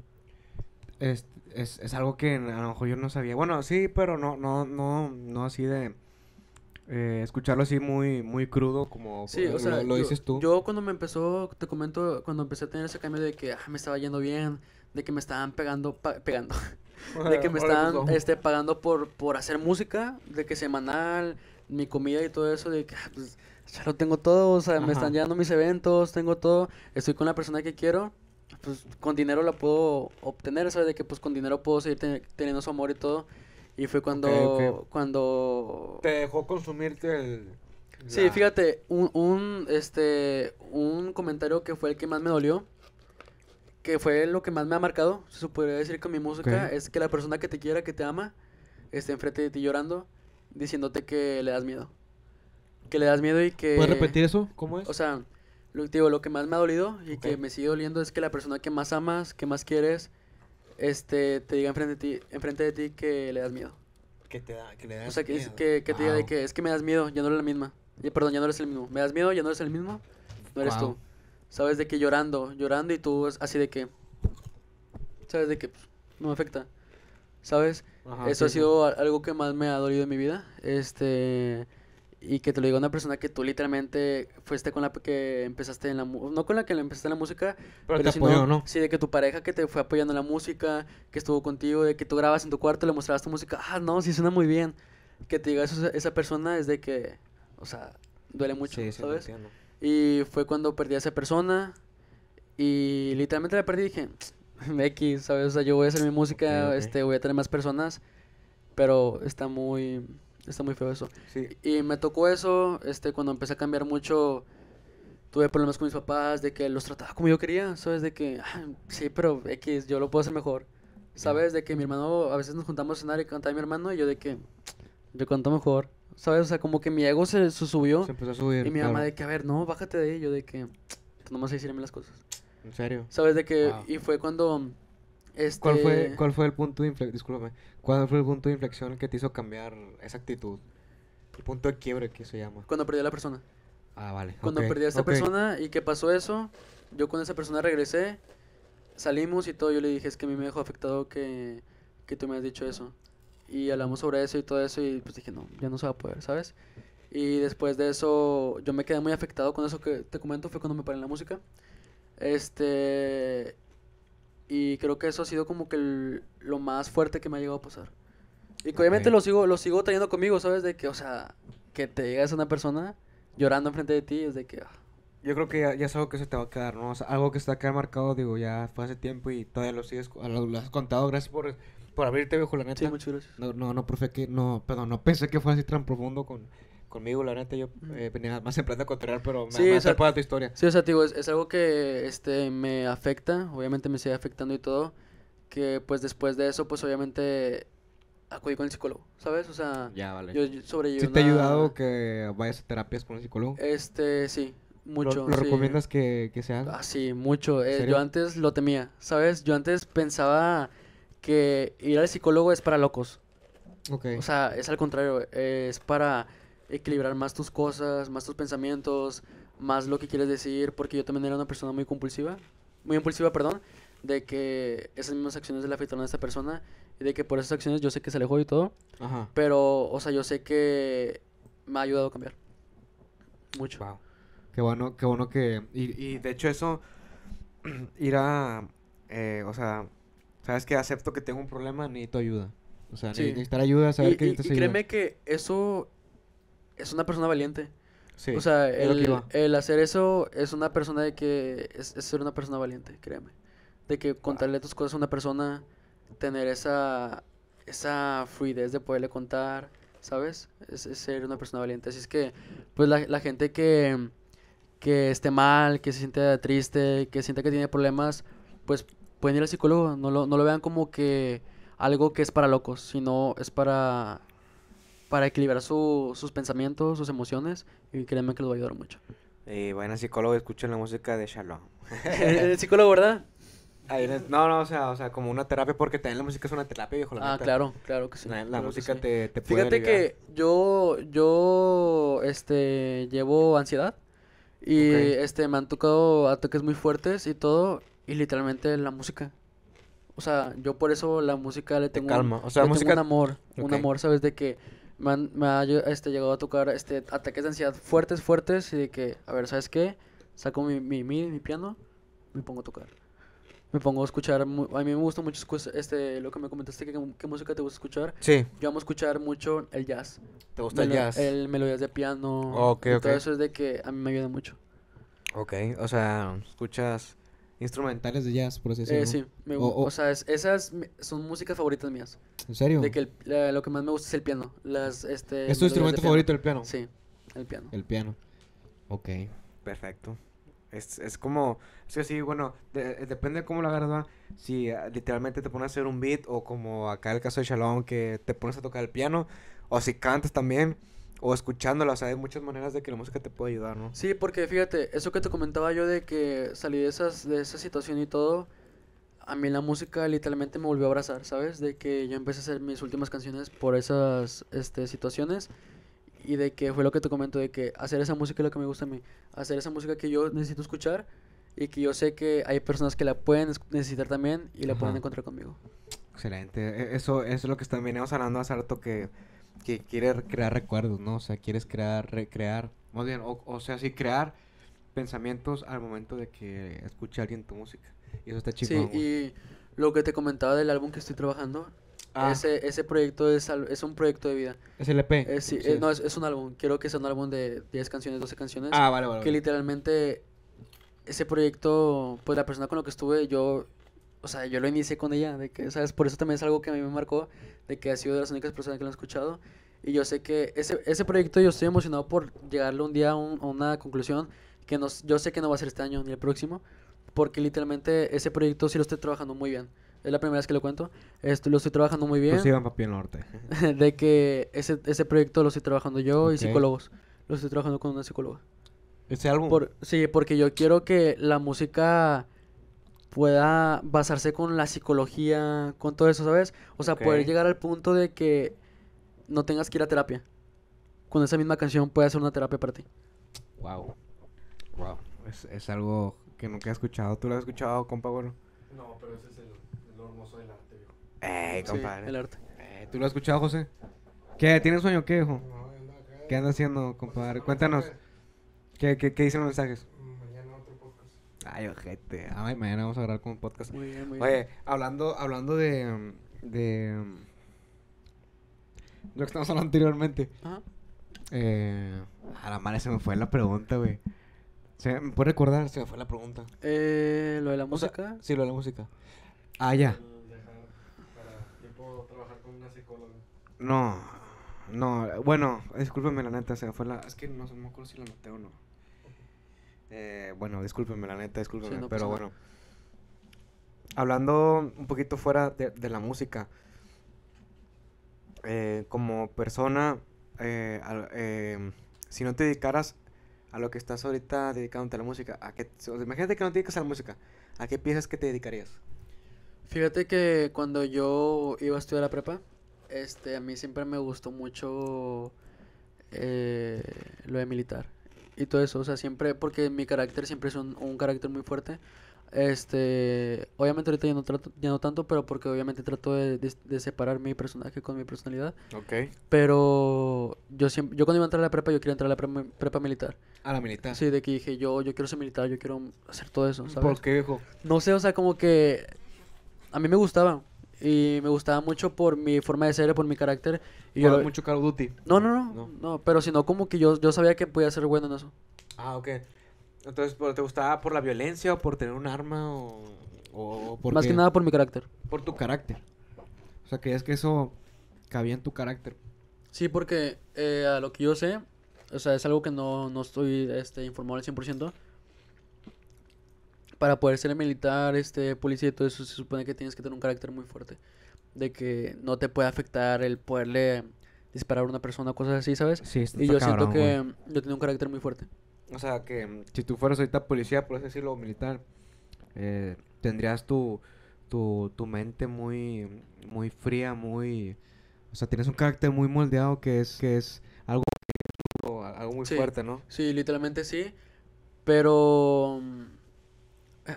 Es, es, es algo que a lo mejor yo no sabía. Bueno, sí, pero no, no, no, no así de eh, escucharlo así muy, muy crudo, como lo, dices tú. Yo, cuando me
empezó, te comento, cuando empecé a tener ese cambio de que ah, me estaba yendo bien, de que me estaban pegando, pegando, de que me estaban pues este, pagando por, por hacer música, de que semanal, mi comida y todo eso, de que ah, pues, ya lo tengo todo, o sea, me están llegando mis eventos, tengo todo, estoy con la persona que quiero, pues con dinero la puedo obtener, De que pues con dinero puedo seguir teniendo su amor y todo. Y fue cuando, cuando... Te
dejó consumirte el... Sí,
fíjate, un, este, un comentario que fue el que más me dolió, que fue lo que más me ha marcado, se podría decir con mi música, es que la persona que te quiera, que te ama, esté enfrente de ti llorando, diciéndote que le das miedo. Que le das miedo y que... ¿Puedes repetir eso? ¿Cómo es? O sea, lo, digo, lo que más me ha dolido y que me sigue doliendo es que la persona que más amas, que más quieres, este, te diga enfrente de ti, enfrente de ti que le das miedo.
Que te da, que le das O sea, que,
que, te diga de que es que me das miedo, ya no eres la misma. Eh, perdón, ya no eres el mismo. Me das miedo, ya no eres el mismo. No eres tú. Sabes de que llorando, llorando y tú así de que... Sabes de que pues, no me afecta. ¿Sabes? Eso ha sido algo que más me ha dolido en mi vida. Este y que te lo diga una persona que tú literalmente fuiste con la que empezaste en la no con la que empezaste en la música pero, te sino, apoyó no sí de que tu pareja que te fue apoyando en la música que estuvo contigo de que tú grabas en tu cuarto le mostrabas tu música ah no sí suena muy bien que te diga esa persona es de que o sea duele mucho sabes y fue cuando perdí a esa persona y literalmente la perdí y dije X sabes o sea yo voy a hacer mi música este voy a tener más personas pero está muy Está muy feo eso. Y me tocó eso, este, cuando empecé a cambiar mucho, tuve problemas con mis papás, de que los trataba como yo quería, ¿sabes? De que, ah, sí, pero X, yo lo puedo hacer mejor. ¿Sabes? De que mi hermano, a veces nos juntamos a cenar y cantaba mi hermano, y yo de que, yo canto mejor. ¿Sabes? O sea, como que mi ego se, subió. Se empezó a subir. Y mi mamá de que, a ver, no, bájate de ahí. Yo de que, pues nomás a decirme las cosas. ¿En serio? ¿Sabes? De que, y fue cuando ¿Cuál, fue, este,
¿Cuál fue el punto de inflexión? fue el punto de inflexión que te hizo cambiar esa actitud? El punto de quiebre que se llama. Cuando perdí a la persona. Ah, vale. Cuando perdí a esa persona
y que pasó eso, yo con esa persona regresé, salimos y todo. Yo le dije, es que a mí me dejó afectado que, que tú me has dicho eso. Y hablamos sobre eso y todo eso y pues dije, no, ya no se va a poder, ¿sabes? Y después de eso, yo me quedé muy afectado con eso que te comento, fue cuando me paré en la música. Este, y creo que eso ha sido como que lo más fuerte que me ha llegado a pasar. Y obviamente lo, sigo, lo sigo trayendo conmigo, ¿sabes? De que, o sea, que te llegas a una persona llorando enfrente de ti es de que... Ah.
Yo creo que ya, es algo que se te va a quedar, ¿no? O sea, algo que se te marcado, digo, ya fue hace tiempo y todavía lo sigues, lo, has contado. Gracias por, por abrirte, viejo, la neta. Sí, muchas gracias. No, no, no, profe, que, no, perdón, no pensé que fuera así tan profundo con, Conmigo, la neta, yo venía eh, pues, más en plan de pero me, sí, me tu historia. Sí, o sea, digo,
es, algo que este, me afecta, obviamente me sigue afectando y todo, que pues después de eso, pues obviamente acudí con el psicólogo, ¿sabes? O sea, yo, yo te ha ayudado
que vayas a terapias con el psicólogo?
Este, sí, mucho. ¿Lo, recomiendas
que, que sea? Ah, sí,
mucho. Eh, yo antes lo temía, ¿sabes? Yo antes pensaba que ir al psicólogo es para locos. O sea, es al contrario, es para equilibrar más tus cosas, más tus pensamientos, más lo que quieres decir, porque yo también era una persona muy compulsiva, muy impulsiva, perdón, de que esas mismas acciones le afectaron a esta persona y de que por esas acciones yo sé que se alejó y todo, Ajá. pero, o sea, yo sé que me ha ayudado a cambiar.
Mucho. Wow. Qué bueno, qué bueno que... Y, y de hecho eso, ir a... Eh, o sea, sabes que acepto que tengo un problema, necesito ayuda. O sea, sí. necesitar ayuda, saber que que y, y créeme que eso
es una persona valiente. Sí, o sea, el, hacer eso es una persona de que es, ser una persona valiente, créeme. De que contarle tus cosas a una persona, tener esa, esa fluidez de poderle contar, ¿sabes? Es, ser una persona valiente. Así es que, pues la, la gente que, que esté mal, que se siente triste, que sienta que tiene problemas, pues pueden ir al psicólogo. No no lo vean como que algo que es para locos, sino es para para equilibrar sus
pensamientos, sus emociones, y créeme que les va a ayudar mucho. Y eh, bueno, psicólogo, escuchen la música de Shalom. ¿El psicólogo, verdad? no, no, o sea, o sea, como una terapia, porque también la música es una terapia, viejo. La ah, claro, claro que sí. La, música te, te Fíjate que
yo, yo, este, llevo ansiedad y, este, me han tocado ataques muy fuertes y todo, y literalmente la música. O sea, yo por eso la música le tengo, calma. O sea, música... un amor, un amor, ¿sabes? De que me, ha este, llegado a tocar este, ataques de ansiedad fuertes, fuertes, y de que, a ver, ¿sabes qué? Saco mi, mi, piano, me pongo a tocar. Me pongo a escuchar, a mí me gusta mucho este, lo que me comentaste, que, qué música te gusta escuchar. Sí. Yo amo escuchar mucho el jazz. ¿Te gusta el jazz? El melodías de piano. Ok, Todo eso es de que a mí me ayuda mucho.
Ok, o sea, escuchas instrumentales de jazz, por así eh, decirlo. sí, me, o, o,
sea, esas son músicas favoritas mías. ¿En serio? De que lo que más me gusta es el piano. Las, este, ¿Es tu instrumento favorito
el piano? Sí, el piano. El piano. Ok. Perfecto. Es, es como, es que sí, bueno, depende de cómo lo agarras, Si ah, literalmente te pones a hacer un beat o como acá el caso de Shalom que te pones a tocar el piano o si cantas también o escuchándola, o sea, hay muchas maneras de que la música te puede ayudar, ¿no? Sí, porque fíjate, eso que te comentaba yo de
que salí de, esas, de esa situación y todo, a mí la música literalmente me volvió a abrazar, ¿sabes? De que yo empecé a hacer mis últimas canciones por esas este, situaciones y de que fue lo que te comento, de que hacer esa música es lo que me gusta a mí, hacer esa música que yo necesito escuchar y que yo sé que hay personas que la pueden necesitar también y la pueden encontrar conmigo.
Excelente, e, eso, es lo que también hemos hablando hace rato que que quiere crear recuerdos, ¿no? O sea, quieres crear, recrear, más bien, o, sea, sí, crear pensamientos al momento de que escuche alguien tu música. Y eso está chido. Sí, y
lo que te comentaba del álbum que estoy trabajando, ah. ese, ese proyecto es, un proyecto de vida. ¿Es el e eh, eh, sí, no, es, un álbum. Quiero que sea un álbum de 10 canciones, 12 canciones. Ah, vale, vale. Que literalmente ese proyecto, pues la persona con la que estuve, yo o sea, yo lo inicié con ella, de que, ¿sabes? Por eso también es algo que a mí me marcó, de que ha sido de las únicas personas que lo han escuchado. Y yo sé que ese, ese proyecto yo estoy emocionado por llegarle un día a, una conclusión que nos, yo sé que no va a ser este año ni el próximo, porque literalmente ese proyecto sí lo estoy trabajando muy bien. Es la primera vez que lo cuento. Esto, lo estoy trabajando muy pues
bien. Pues sigan Papi Norte.
de que ese, ese proyecto lo estoy trabajando yo y psicólogos. Lo estoy trabajando con una psicóloga. ¿Ese álbum? sí, porque yo quiero que la música pueda basarse con la psicología, con todo eso, ¿sabes? O sea, poder llegar al punto de que no tengas que ir a terapia.
Con esa misma canción puede ser una terapia para ti. Wow. Wow. Es, algo que nunca he escuchado. ¿Tú lo has escuchado, compa No, pero ese es lo hermoso del arte, Eh, compadre. el arte. ¿Tú lo has escuchado, José? ¿Qué? ¿Tienes sueño qué, hijo? ¿Qué andas haciendo, compadre? Pues, Cuéntanos. ¿Qué, qué dicen los mensajes? Ay, ojete. Ay, mañana vamos a grabar con un podcast. Muy bien, muy Oye, bien. hablando, hablando de. de. Lo que estamos hablando anteriormente. Ajá. Eh, a la madre se me fue la pregunta, güey. ¿Se me puede recordar? Se me fue la pregunta. Eh, ¿Lo de la música? sí, lo de la música. Ah, ya. Yo puedo trabajar con una psicóloga. No, no, bueno, discúlpeme la neta, se me fue la... Es que no, no me si la noté o no. Eh, bueno, discúlpenme, la neta, discúlpenme, pero bueno. Hablando un poquito fuera de, la música, eh, como persona, eh, em, si no te dedicaras a lo que estás ahorita dedicándote a la música, a qué, imagínate que no te dedicas a la música, ¿a qué piensas que te dedicarías? Fíjate que cuando
yo iba a estudiar la prepa, este, a mí siempre me gustó mucho lo de militar y todo eso, o sea, siempre, porque mi carácter siempre es un, carácter muy fuerte. Este, obviamente ahorita ya no, trato, ya no tanto, pero porque obviamente trato de, separar mi personaje con mi personalidad. Ok. Pero yo siempre, yo cuando iba a entrar a la prepa, yo quería entrar a la prepa, militar. A la militar. Sí, de que dije, yo, yo quiero ser militar, yo quiero hacer todo eso, ¿sabes? ¿Por qué, No sé, o sea, como que a mí me gustaba y me gustaba mucho por mi forma de ser, por mi carácter. Y yo, mucho Call of Duty? No, no, no, no, no, pero sino como que yo, yo sabía que podía ser bueno en eso.
Ah, ok. Entonces, ¿te gustaba por la violencia o por tener un arma o, por Más que nada por mi carácter. Por tu carácter. O sea, que es que eso cabía en tu carácter. Sí, porque eh, a lo que
yo sé, o sea, es algo que no, no estoy este, informado al 100%, para poder ser militar, este, policía y todo eso, se supone que tienes que tener un carácter muy fuerte. De que no te puede afectar el poderle disparar a una persona, cosas así, ¿sabes? Sí, Y yo siento que yo tengo un carácter muy fuerte. O sea, que si tú fueras ahorita
policía, por así decirlo, militar, eh, tendrías tu, tu, mente muy, muy fría, muy... O sea, tienes un carácter muy moldeado que es, que es algo,
muy fuerte, ¿no? Sí, literalmente sí. Pero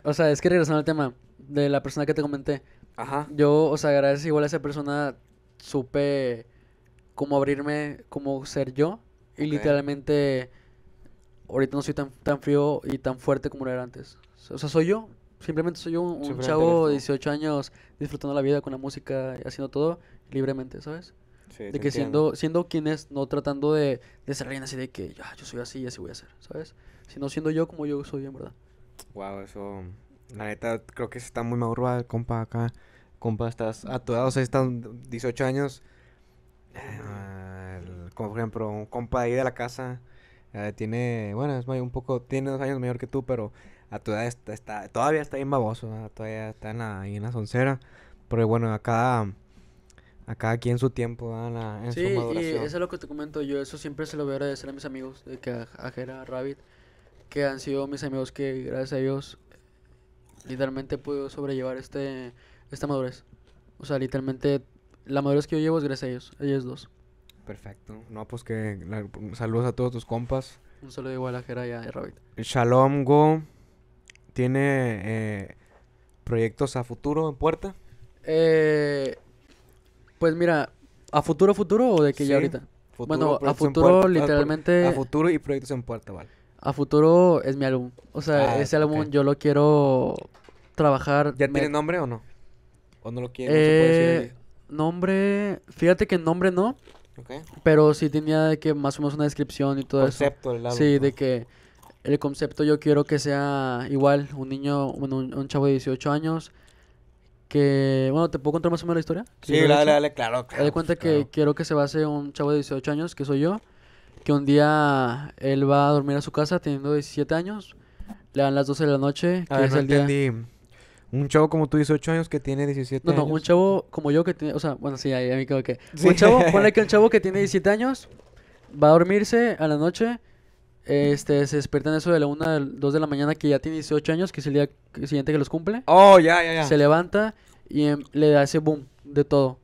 o sea, es que regresando al tema de la persona que te comenté. Ajá. Yo, o sea, gracias igual a esa persona supe cómo abrirme, cómo ser yo. Y literalmente ahorita no soy tan, tan frío y tan fuerte como era antes. O sea, soy yo. Simplemente soy yo, un, chavo de 18 años disfrutando la vida con la música y haciendo todo libremente, ¿sabes? de que siendo, siendo quien es, no tratando de, ser alguien así de que ya, yo soy así y así voy a ser, ¿sabes? Sino siendo yo como yo soy en verdad.
Wow, eso. La neta, creo que está muy maduro el ah, compa acá. Compa, estás a tu edad, o sea, están 18 años. Eh, como por ejemplo, un compa ahí de la casa. Eh, tiene, bueno, es un poco, tiene dos años mayor que tú, pero a tu edad está, está todavía está bien baboso, ah, todavía está en la, ahí en la soncera. Pero bueno, acá a cada quien su tiempo, ah, en, sí, su maduración. Sí, eso
es lo que te comento yo, eso siempre se lo voy a agradecer a mis amigos, de que a, Jera, a Rabbit, que han sido mis amigos que gracias a ellos literalmente puedo sobrellevar este, esta madurez. O sea,
literalmente
la madurez que yo llevo es gracias a ellos, ellos dos.
Perfecto. No, pues que saludos a todos tus compas.
Un saludo igual a Jera y a Rabbit.
Shalom Go tiene eh, proyectos a futuro en puerta. Eh, pues mira, ¿a futuro futuro o de que ya ahorita? bueno, a futuro literalmente... A futuro y proyectos en puerta, vale.
A futuro es mi álbum. O sea, ah, ese álbum yo lo quiero trabajar. ¿Ya tiene nombre o no?
¿O no lo quiere? Eh,
nombre. Fíjate que nombre no. Pero sí tenía de que más o menos una descripción y todo concepto, eso. Sí, de que el concepto yo quiero que sea igual. Un niño, un, chavo de 18 años. Que, bueno, ¿te puedo contar más o menos la historia? Sí, dale, dale, claro, claro. Dale cuenta pues, que quiero que se base un chavo de 18 años, que soy yo que un día él va a dormir a su casa teniendo 17 años, le dan las 12 de la noche, que es el Un chavo como tú, 18 años, que tiene 17 años. No, no, un chavo como yo que tiene, o sea, bueno, sí, ahí, mí creo que... Un chavo, ponle que un chavo que tiene 17 años va a dormirse a la noche, este, se en eso de la 1, 2 de la mañana que ya tiene 18 años, que es el día siguiente que los cumple. Oh, ya, ya, ya. Se levanta y em, le da ese boom de todo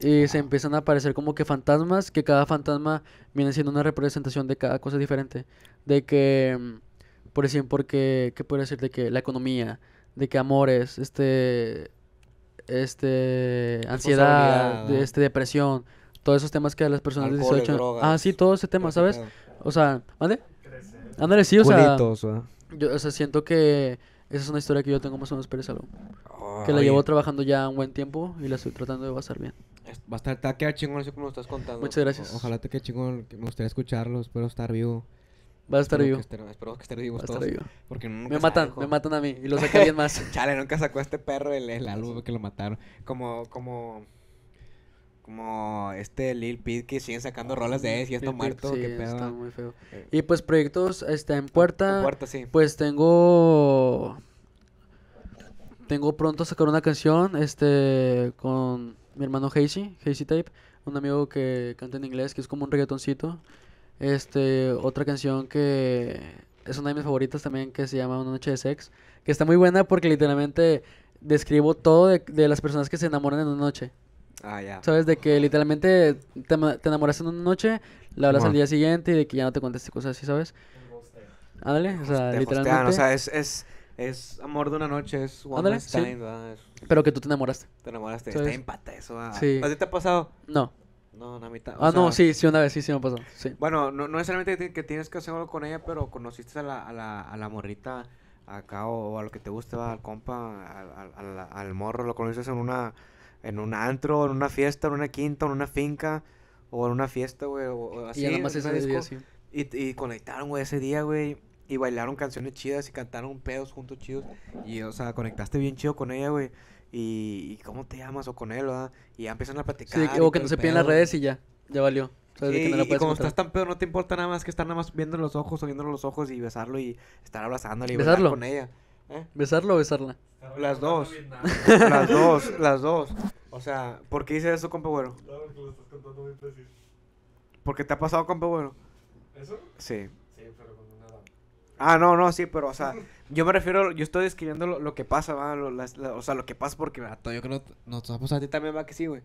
y eh, se empiezan a aparecer como que fantasmas, que cada fantasma viene siendo una representación de cada cosa diferente. De que, mm, por ejemplo, porque, ¿qué puede decir? De que la economía, de que amores, este, este, ansiedad, este, depresión, todos esos temas que a las personas de 18 Ah, sí, todo ese tema, ¿sabes? O sea, ¿vale? Ándale, sí, o sea, yo, o sea, siento que esa es una historia que yo tengo más o menos Pérez Salón. que la llevo trabajando ya un buen tiempo y la estoy tratando
de basar bien. Va a estar, te va a quedar chingón eso que lo estás contando. Muchas gracias. ojalá te quede chingón, me gustaría escucharlo, espero estar vivo. Va a estar vivo. espero que esté vivo. a estar vivo. Porque me matan, me matan a mí y lo saqué bien más. Chale, nunca sacó a este perro el, el álbum que lo mataron. Como, como como este Lil Peep que siguen sacando ah, rolas de él y está muerto. Sí, Está muy feo. Eh.
Y pues proyectos está en puerta. puerta, sí. Pues tengo. Tengo pronto sacar una canción este con mi hermano Hazy, Hazy Tape, un amigo que canta en inglés, que es como un reggaetoncito. Este, otra canción que es una de mis favoritas también, que se llama Una noche de sex, que está muy buena porque literalmente describo todo de las personas que se enamoran en una noche. Ah, ya. Sabes, de que literalmente te, te enamoras en una noche, la hablas al día siguiente y de que ya no te conteste cosas así, ¿sabes? Ándale, o sea, te literalmente. o sea, es,
es, es amor de una noche, es one Ándale, sí. Pero que tú te enamoraste. Te enamoraste, está empata eso. ¿A ti te ha pasado? No. No, una mitad. ah, no, sí,
sí, una vez, sí, sí me ha pasado. Sí.
Bueno, no, no necesariamente que tienes que hacer algo con ella, pero conociste a la, a la, a la morrita acá o, a lo que te gusta, al compa, al, al, al morro, lo conociste en una en un antro, en una fiesta, en una quinta, en una finca, o en una fiesta, güey, o, así. Y ya más ese día, sí. Y, y conectaron, güey, ese día, güey. Y bailaron canciones chidas y cantaron pedos juntos chidos. Y, o sea, conectaste bien chido con ella, güey. Y, y, cómo te llamas o con él, ¿verdad? Y ya empiezan a platicar. Sí, o que no se piden las redes y ya, ya valió. O sea, que no y, y como estás tan pedo, no te importa nada más que estar nada más viendo los ojos o los ojos y besarlo y estar abrazándole y besarlo con ella. ¿Eh? ¿Besarlo o besarla? Las dos. las dos, las dos. O sea, ¿por qué dices eso, compa güero?
Claro, porque lo estás contando muy
preciso. ¿Por qué te ha pasado, compa güero? ¿Eso? Sí. Sí, pero con una Ah, no, no, sí, pero, o sea, yo me refiero, yo estoy describiendo lo, que pasa, va, o sea, lo que pasa porque, yo creo, nos ha pasado a ti también, va, que sí, güey.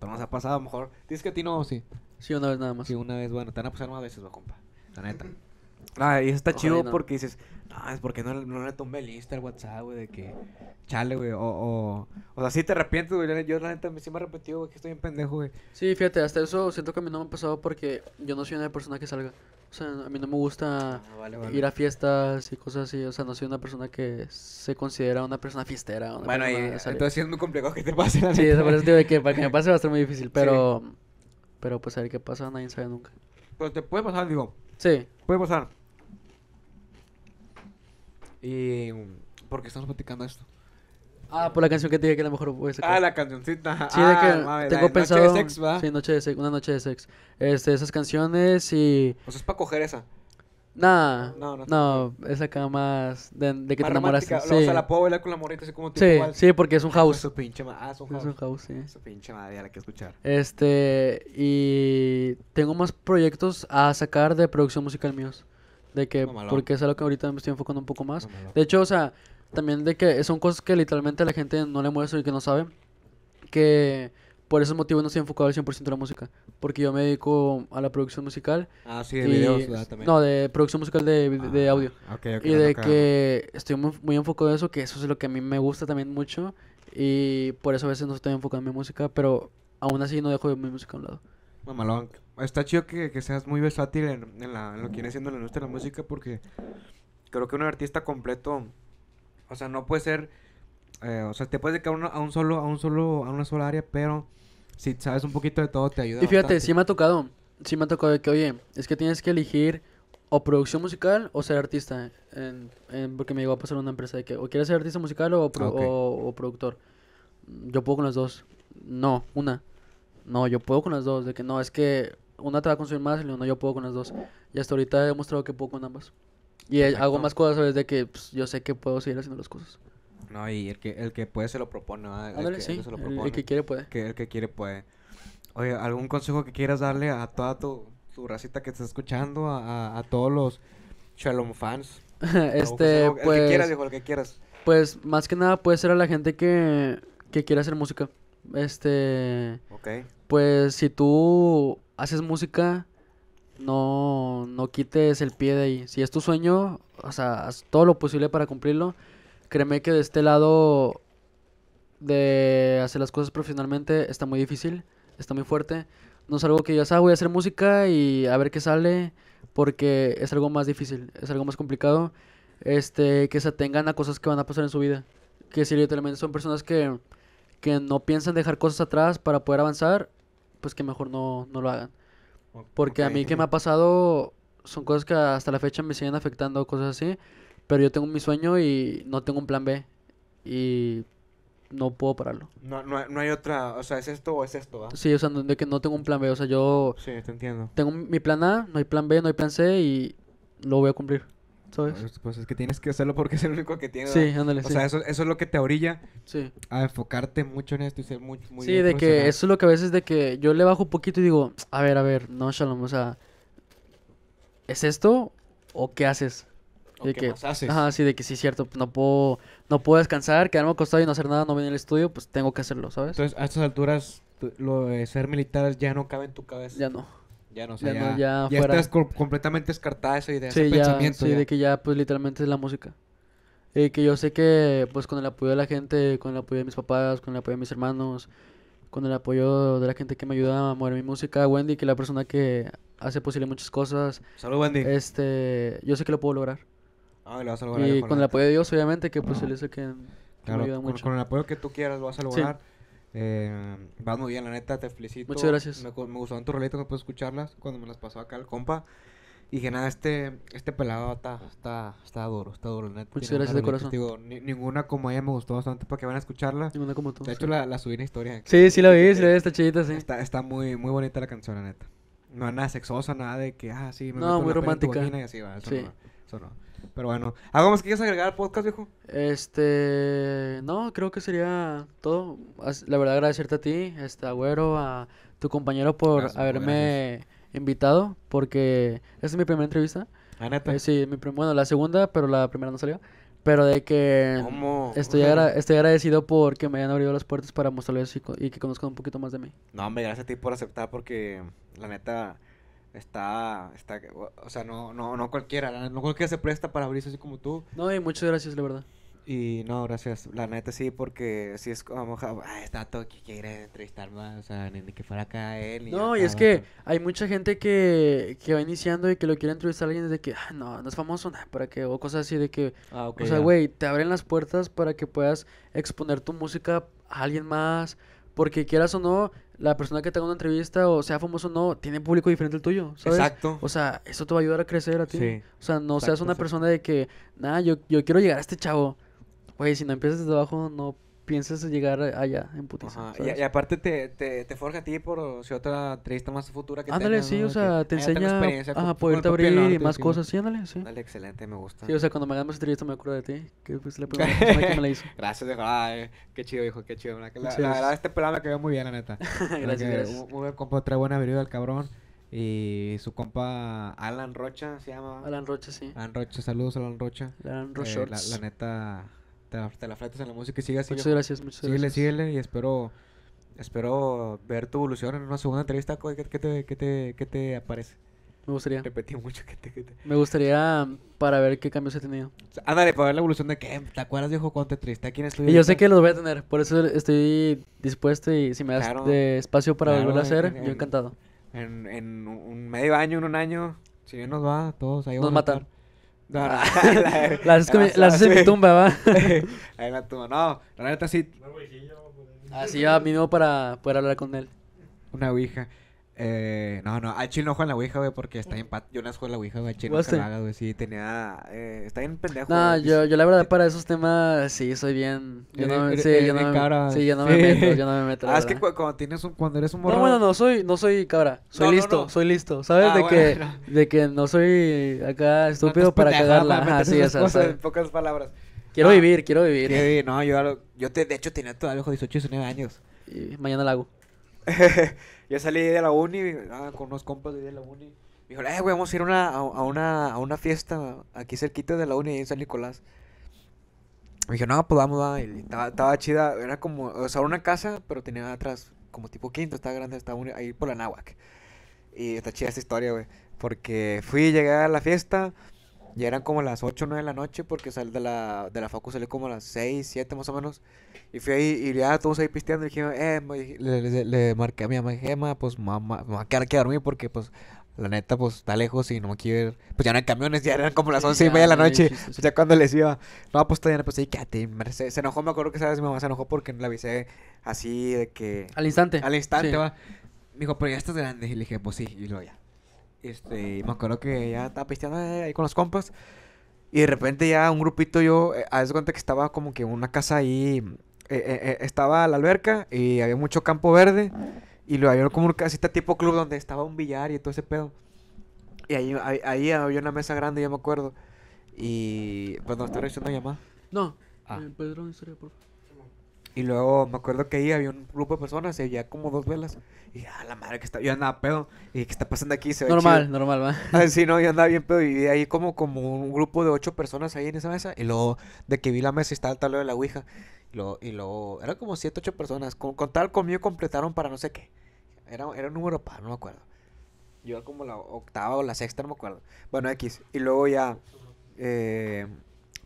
Pero nos ha pasado, a lo mejor, dices que a ti no, sí. Sí, una vez nada más. Sí, una vez, bueno, te han a pasar más veces, va, compa, la neta. Ah, y eso está chido porque dices, no, es porque no, no le tomé lista el WhatsApp, güey, de que, chale, güey, o, o, o sea, sí te arrepientes, güey, yo la neta sí me arrepentí, güey, que estoy bien pendejo, güey. Sí, fíjate, hasta eso siento que a mí no me ha pasado porque yo no soy una
persona que salga, o sea, a mí no me gusta ah, ir a fiestas y cosas así, o sea, no soy una persona que se considera una persona fiestera. bueno, ahí entonces sí es muy complicado que te pase Sí, por eso digo que para que me pase va a ser muy difícil, pero, pero pues a ver qué pasa, nadie sabe nunca.
Pero te puede pasar, digo Sí. Puede pasar. Y. ¿Por qué estamos platicando esto? Ah, por
la canción que te dije que a lo mejor puede ser. Ah, la cancioncita.
Sí, de ah, que tengo pensado. Noche de sex, ¿va?
Sí, noche de sex, una noche de sex. Este, esas canciones y.
Pues es para coger esa no, no, no,
no esa cama más de, de que más te enamoraste. sí. O sea, la puedo bailar con la morita así como tipo Sí, igual. sí, porque es un house. Es Su pinche madre. Ah, es un house. Es un
house, sí. Su pinche madre, la que escuchar.
Este, y tengo más proyectos a sacar de producción musical míos. De que, Mamalo. porque es algo que ahorita me estoy enfocando un poco más. Mamalo. De hecho, o sea, también de que son cosas que literalmente la gente no le muestra y que no sabe. Que por esos motivos no estoy enfocado al 100% en la música, porque yo me dedico a la producción musical. Ah, sí, de videos también. No, de producción musical de, de, ah, audio. y de que estoy muy enfocado en eso, que eso es lo que a mí me gusta también mucho, y por eso a veces no estoy enfocado en mi música,
pero aún así no dejo de mi música a un lado. Mamalón, está chido que, que seas muy versátil en, en lo que viene siendo la industria de la música, porque creo que un artista completo, o sea, no puede ser eh, o sea, te puedes dedicar a un solo, a un solo, a una sola área, pero si sabes un poquito de todo te ayuda. Y fíjate, si sí
me ha tocado, sí me ha tocado que, oye, es que tienes que elegir o producción musical o ser artista, porque me llegó a pasar una empresa de que o quieres ser artista musical ah, o, o, productor. Yo puedo con las dos. No, una. No, yo puedo con las dos. De que no, es que una te va a consumir más y no, yo puedo con las dos. Y hasta ahorita he demostrado que puedo con ambas. Y hago más cosas, desde De que pues, yo sé que puedo seguir haciendo las cosas.
No, y el que, el que puede se lo propone, el, que, sí. se lo propone. quiere puede. el que quiere puede. Oye, ¿algún consejo que quieras darle a toda tu, tu racita que está escuchando, a, todos los Shalom fans? este, pues... El que quieras, pues, el que quieras.
Pues, más que nada puede ser a la gente que, que quiere hacer música. Este... Ok. Pues, si tú haces música no, no quites el pie de ahí. Si es tu sueño, o sea, haz todo lo posible para cumplirlo. Créeme que de este lado de hacer las cosas profesionalmente está muy difícil, está muy fuerte. No es algo que yo sea ah, voy a hacer música y a ver qué sale, porque es algo más difícil, es algo más complicado. Este, que se atengan a cosas que van a pasar en su vida. Que si literalmente son personas que, no piensan dejar cosas atrás para poder avanzar, pues que mejor no, no lo hagan. Porque a mí que me ha pasado son cosas que hasta la fecha me siguen afectando, cosas así. Pero yo tengo mi sueño y no tengo un plan B. Y no puedo pararlo.
No, no, hay otra, o sea, es esto o es esto, Sí, o
sea, no, de que no tengo un plan B, o sea, yo... Sí, te entiendo. Tengo mi plan A, no hay
plan B, no hay plan C y lo voy a cumplir, ¿sabes? Pues, pues es que tienes que hacerlo porque es el único que tienes. Sí, ándale, O sea, eso, eso es lo que te orilla sí. a enfocarte mucho en esto y ser muy, Sí, de que eso
es lo que a veces de que yo le bajo un poquito y digo, a ver, a ver, no, Shalom, o sea, ¿es esto o qué haces? de que, sí, de que sí es cierto, no puedo, no puedo descansar, quedarme acostado y no hacer nada, no venir al estudio, pues tengo que hacerlo, ¿sabes?
Entonces, a estas alturas, lo de ser militar ya no cabe en tu cabeza. Ya no. Ya no, ya, ya, estás completamente descartada esa idea, ese pensamiento. Sí, de que ya, pues literalmente es la música. Y
eh, que yo sé que, pues con el apoyo de la gente, con el apoyo de mis papás, con el apoyo de mis hermanos, con el apoyo de la gente que me ayuda a mover mi música, Wendy, que es la persona que hace posible muchas cosas. Salud, Wendy. Este, yo sé que lo puedo lograr. Ah, y con, el apoyo de Dios,
obviamente, que pues él es el que, me ayuda mucho. Con, con, el apoyo que tú quieras lo vas a lograr. Eh, vas muy bien, la neta, te felicito. Muchas gracias. Me, me gustaron tus relitos, no puedo escucharlas cuando me las pasó acá el compa. Y que nada, este, este pelado está, está, está duro, está duro, neta. Muchas gracias de corazón. ninguna como ella me gustó bastante para que van a escucharla. Ninguna como tú. De hecho, la, la, subí en historia. Sí, sí la vi, sí la vi, está chillita, sí. Está, está muy, muy bonita la canción, la neta. No es nada sexosa, nada de que, ah, sí, me No, muy romántica. Y así va, eso no, eso no. Pero bueno, ¿algo más que quieras agregar al podcast, viejo?
Este. No, creo que sería todo. La verdad, agradecerte a ti, este, Agüero, a tu compañero por haberme invitado, porque esta es mi primera entrevista. ¿La neta. Eh, sí, mi bueno, la segunda, pero la primera no salió. Pero de que Estoy, agradecido estoy agradecido porque me hayan abierto las puertas para mostrarles y, y que conozcan un poquito más de mí.
No, me gracias a ti por aceptar porque la neta está, está, o sea, no, no, no cualquiera, no cualquiera se presta para abrirse así como tú. No, y muchas gracias, la verdad. Y no, gracias. La neta sí, porque sí es como, ah, está todo que quiere entrevistar más, o sea, ni, que fuera acá él. no, y es que
hay mucha gente que, va iniciando y que lo quiere entrevistar a alguien desde que, ah, no, no es famoso, para que, o cosas así de que, ah, o sea, güey, te abren las puertas para que puedas exponer tu música a alguien más, porque quieras o no, la persona que te haga una entrevista o sea famoso o no, tiene público diferente al tuyo, ¿sabes? Exacto. O sea, eso te va a ayudar a crecer a ti. O sea, no seas una persona de que, nada, yo, yo quiero llegar a este chavo. Güey, si no empiezas desde abajo, no piensas llegar allá en putiza. Y,
aparte te, te, forja a ti por si otra entrevista más futura que Ándale, sí, o sea, te ah, enseña a poderte abrir y más cosas, sí, ándale, sí. Ándale, excelente, me gusta. Sí, o
sea, cuando me hagan más entrevista me acuerdo de ti, que pues
la primera ¿Qué que me la hizo. Gracias, hijo. qué chido, hijo, qué chido. La, la, verdad, este pelado me quedó muy bien, la neta. gracias, gracias. Muy buen compa, trae buena video al cabrón. Y su compa Alan Rocha se llama. Alan Rocha, sí. Alan Rocha, saludos Alan Rocha. Alan Rocha. Eh, la neta, te, la faltas en la música y sigas. Muchas gracias, muchas síguele, gracias. Síguele, y espero espero ver tu evolución en una segunda entrevista. ¿Qué, qué, te, qué, aparece? Me gustaría. Repetí mucho que te, Me gustaría um, para ver qué cambios he tenido. Ándale, para ver la evolución de qué, te acuerdas, dijo cuánto te ¿A quién estudió. Y yo sé que los voy a tener,
por eso estoy dispuesto y si me das de espacio para volver a hacer, yo
encantado. En, en, un medio año, en un año, si bien nos va, todos ahí Nos vamos matan. A no, no, ah, las haces en mi tumba, va. Ahí la tumba, no, la neta sí. Así yo a mí ah, mismo para poder hablar con él. Una ouija. Eh, no, no, al chile no juega en la Ouija, güey, porque está bien pat... Yo no juego en la Ouija, güey, al chile no haga, güey. Sí, tenía... Eh, está bien pendejo.
No, yo, pues, yo la verdad para esos temas sí soy bien... Yo no, sí, yo no, me, sí, yo no me meto, yo no me meto. Ah, es que cuando, tienes un, cuando eres un morro... No, bueno, no, soy, no soy cabra. Soy listo, soy listo. ¿Sabes? Ah, de, que, de
que no soy acá estúpido para cagarla. Para Así, esas en pocas palabras. Quiero vivir, quiero vivir. Quiero vivir, no, yo, yo te, de hecho tenía todavía 18, 19 años. Y mañana la hago. yo salí de la uni, ah, con unos compas de la uni. Me dijo, eh, güey, vamos a ir una, a, una, a una fiesta aquí cerquita de la uni, en San Nicolás. Me dijo, no, pues vamos, va. estaba, chida, era como, o sea, una casa, pero tenía atrás como tipo quinto, estaba grande, estaba uni, ahí por la náhuac. Y está chida esta historia, güey, porque fui, llegué a la fiesta. Ya eran como las 8 o 9 de la noche porque sal de la, de la facu salí como a las 6, 7 más o menos. Y fui ahí y ya todos ahí pisteando. Y dije, eh, le, marqué a mi mamá, dije, eh, pues mamá, me va a quedar que dormir porque pues la neta pues está lejos y no me quiero ir. Pues ya no hay camiones, ya eran como las 11 y media de la noche. O pues, ya cuando les iba, no, pues todavía pues ahí quédate. Se, se enojó, me acuerdo que sabes, mi mamá se enojó porque no la avisé así de que... Al instante. Al instante, va. Me dijo, pero ya estás grande. Y le dije, pues sí, y luego ya. Este, me acuerdo que ya estaba pisteando ahí con los compas. Y de repente ya un grupito yo, eh, a eso cuenta que estaba como que una casa ahí, eh, eh, estaba la alberca y había mucho campo verde. Y luego había como un casita tipo club donde estaba un billar y todo ese pedo. Y ahí, ahí, había una mesa grande, ya me acuerdo. Y pues no, estoy recibiendo llamada. No, ah. Pedro, por y luego me acuerdo que ahí había un grupo de personas y había como dos velas. Y a ah, la madre que está, yo andaba pedo. Y que está pasando aquí, se ve Normal, normal, va. Ah, sí, no, yo andaba bien pedo. Y ahí como, como un grupo de ocho personas ahí en esa mesa. Y luego de que vi la mesa y estaba el tablero de la Ouija. Y luego, y luego eran como siete, ocho personas. Con, con tal conmigo completaron para no sé qué. Era, era un número par, no me acuerdo. Yo era como la octava o la sexta, no me acuerdo. Bueno, X. Y luego ya... Eh,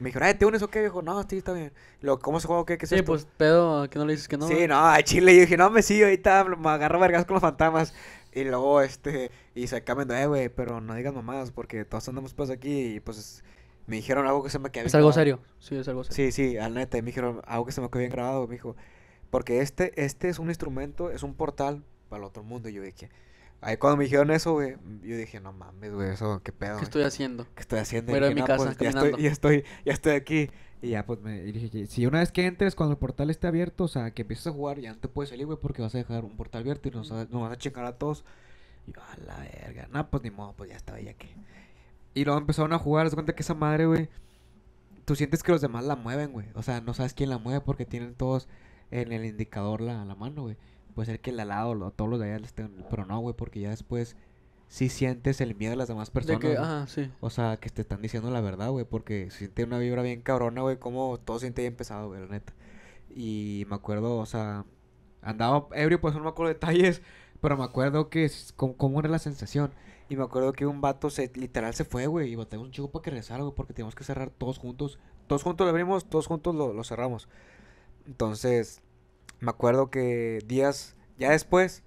me dijeron, ay, eh, ¿te unes o qué, viejo? No, sí, está bien. Lo, ¿Cómo se juega o qué? ¿Qué es Sí, pues
pedo, que no le dices que no. Sí, no, a Chile. Yo dije,
no, me sí, ahorita me agarro vergas con los fantasmas. Y luego, este, y se acaban de, eh, güey, pero no digas mamadas porque todos andamos pues aquí y pues me dijeron algo que se me quedó bien Es algo serio, sí, es algo serio. Sí, sí, al neta, y me dijeron algo que se me quedó bien grabado, me dijo, porque este, este es un instrumento, es un portal para el otro mundo. Y yo dije, Ahí cuando me dijeron eso, güey, yo dije, no mames, güey, eso, qué pedo. ¿Qué eh? estoy haciendo? ¿Qué estoy haciendo? Fuera en mi casa, pues, Ya estoy, ya estoy, aquí. Y ya, pues, me dije, si una vez que entres, cuando el portal esté abierto, o sea, que empieces a jugar, ya no te puedes salir, güey, porque vas a dejar un portal abierto y nos, nos vas a checar a todos. Y yo, a la verga, no, pues, ni modo, pues, ya estaba ya que... Y luego empezaron a jugar, se cuenta que esa madre, güey, tú sientes que los demás la mueven, güey. O sea, no sabes quién la mueve porque tienen todos en el indicador la mano, güey puede ser que el alado, todos los de allá les estén, pero no, güey, porque ya después sí sientes el miedo de las demás personas. ajá, sí. O sea, que te están diciendo la verdad, güey, porque siente una vibra bien cabrona, güey, como todo siente bien pesado, güey, la neta. Y me acuerdo, o sea, andaba ebrio, pues no me acuerdo detalles, pero me acuerdo que, cómo, era la sensación. Y me acuerdo que un vato se, literal se fue, güey, y boté un chico para que regresara, güey, porque teníamos que cerrar todos juntos. Todos juntos lo abrimos, todos juntos lo cerramos. Entonces, me acuerdo que días ya después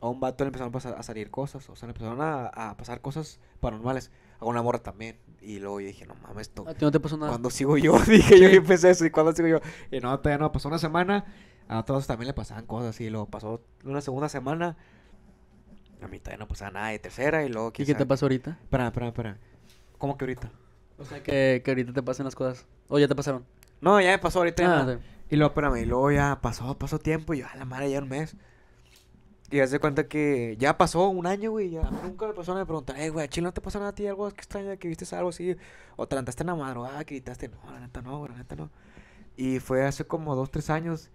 a un vato le empezaron a, pasar, a salir cosas, o sea, le empezaron a, a, pasar cosas paranormales. A una morra también. Y luego yo dije, no mames, esto. ¿A ti no te pasó nada? ¿Cuándo sigo yo? Dije, yo empecé eso, ¿y cuándo sigo yo? Y no, todavía no, pasó una semana. A todos también le pasaban cosas, y luego pasó una segunda semana. A mí todavía no pasaba nada de tercera, y luego. Quizá... ¿Y qué te pasó ahorita? Espera, espera, espera. ¿Cómo que ahorita? O sea, que, que ahorita te pasen las cosas. O ya te pasaron. No, ya me pasó ahorita. Ah, ya, y luego, espérame, y luego ya pasó, pasó tiempo y yo, a la madre, ya un mes. Y hace cuenta que ya pasó un año, güey. Ya nunca me pasó Me preguntó eh, güey, a chile, ¿no te pasa nada a ti? Algo es que extraña, que viste algo así. O te levantaste en la madrugada, que gritaste. No, la neta no, la neta no. Y fue hace como dos, tres años.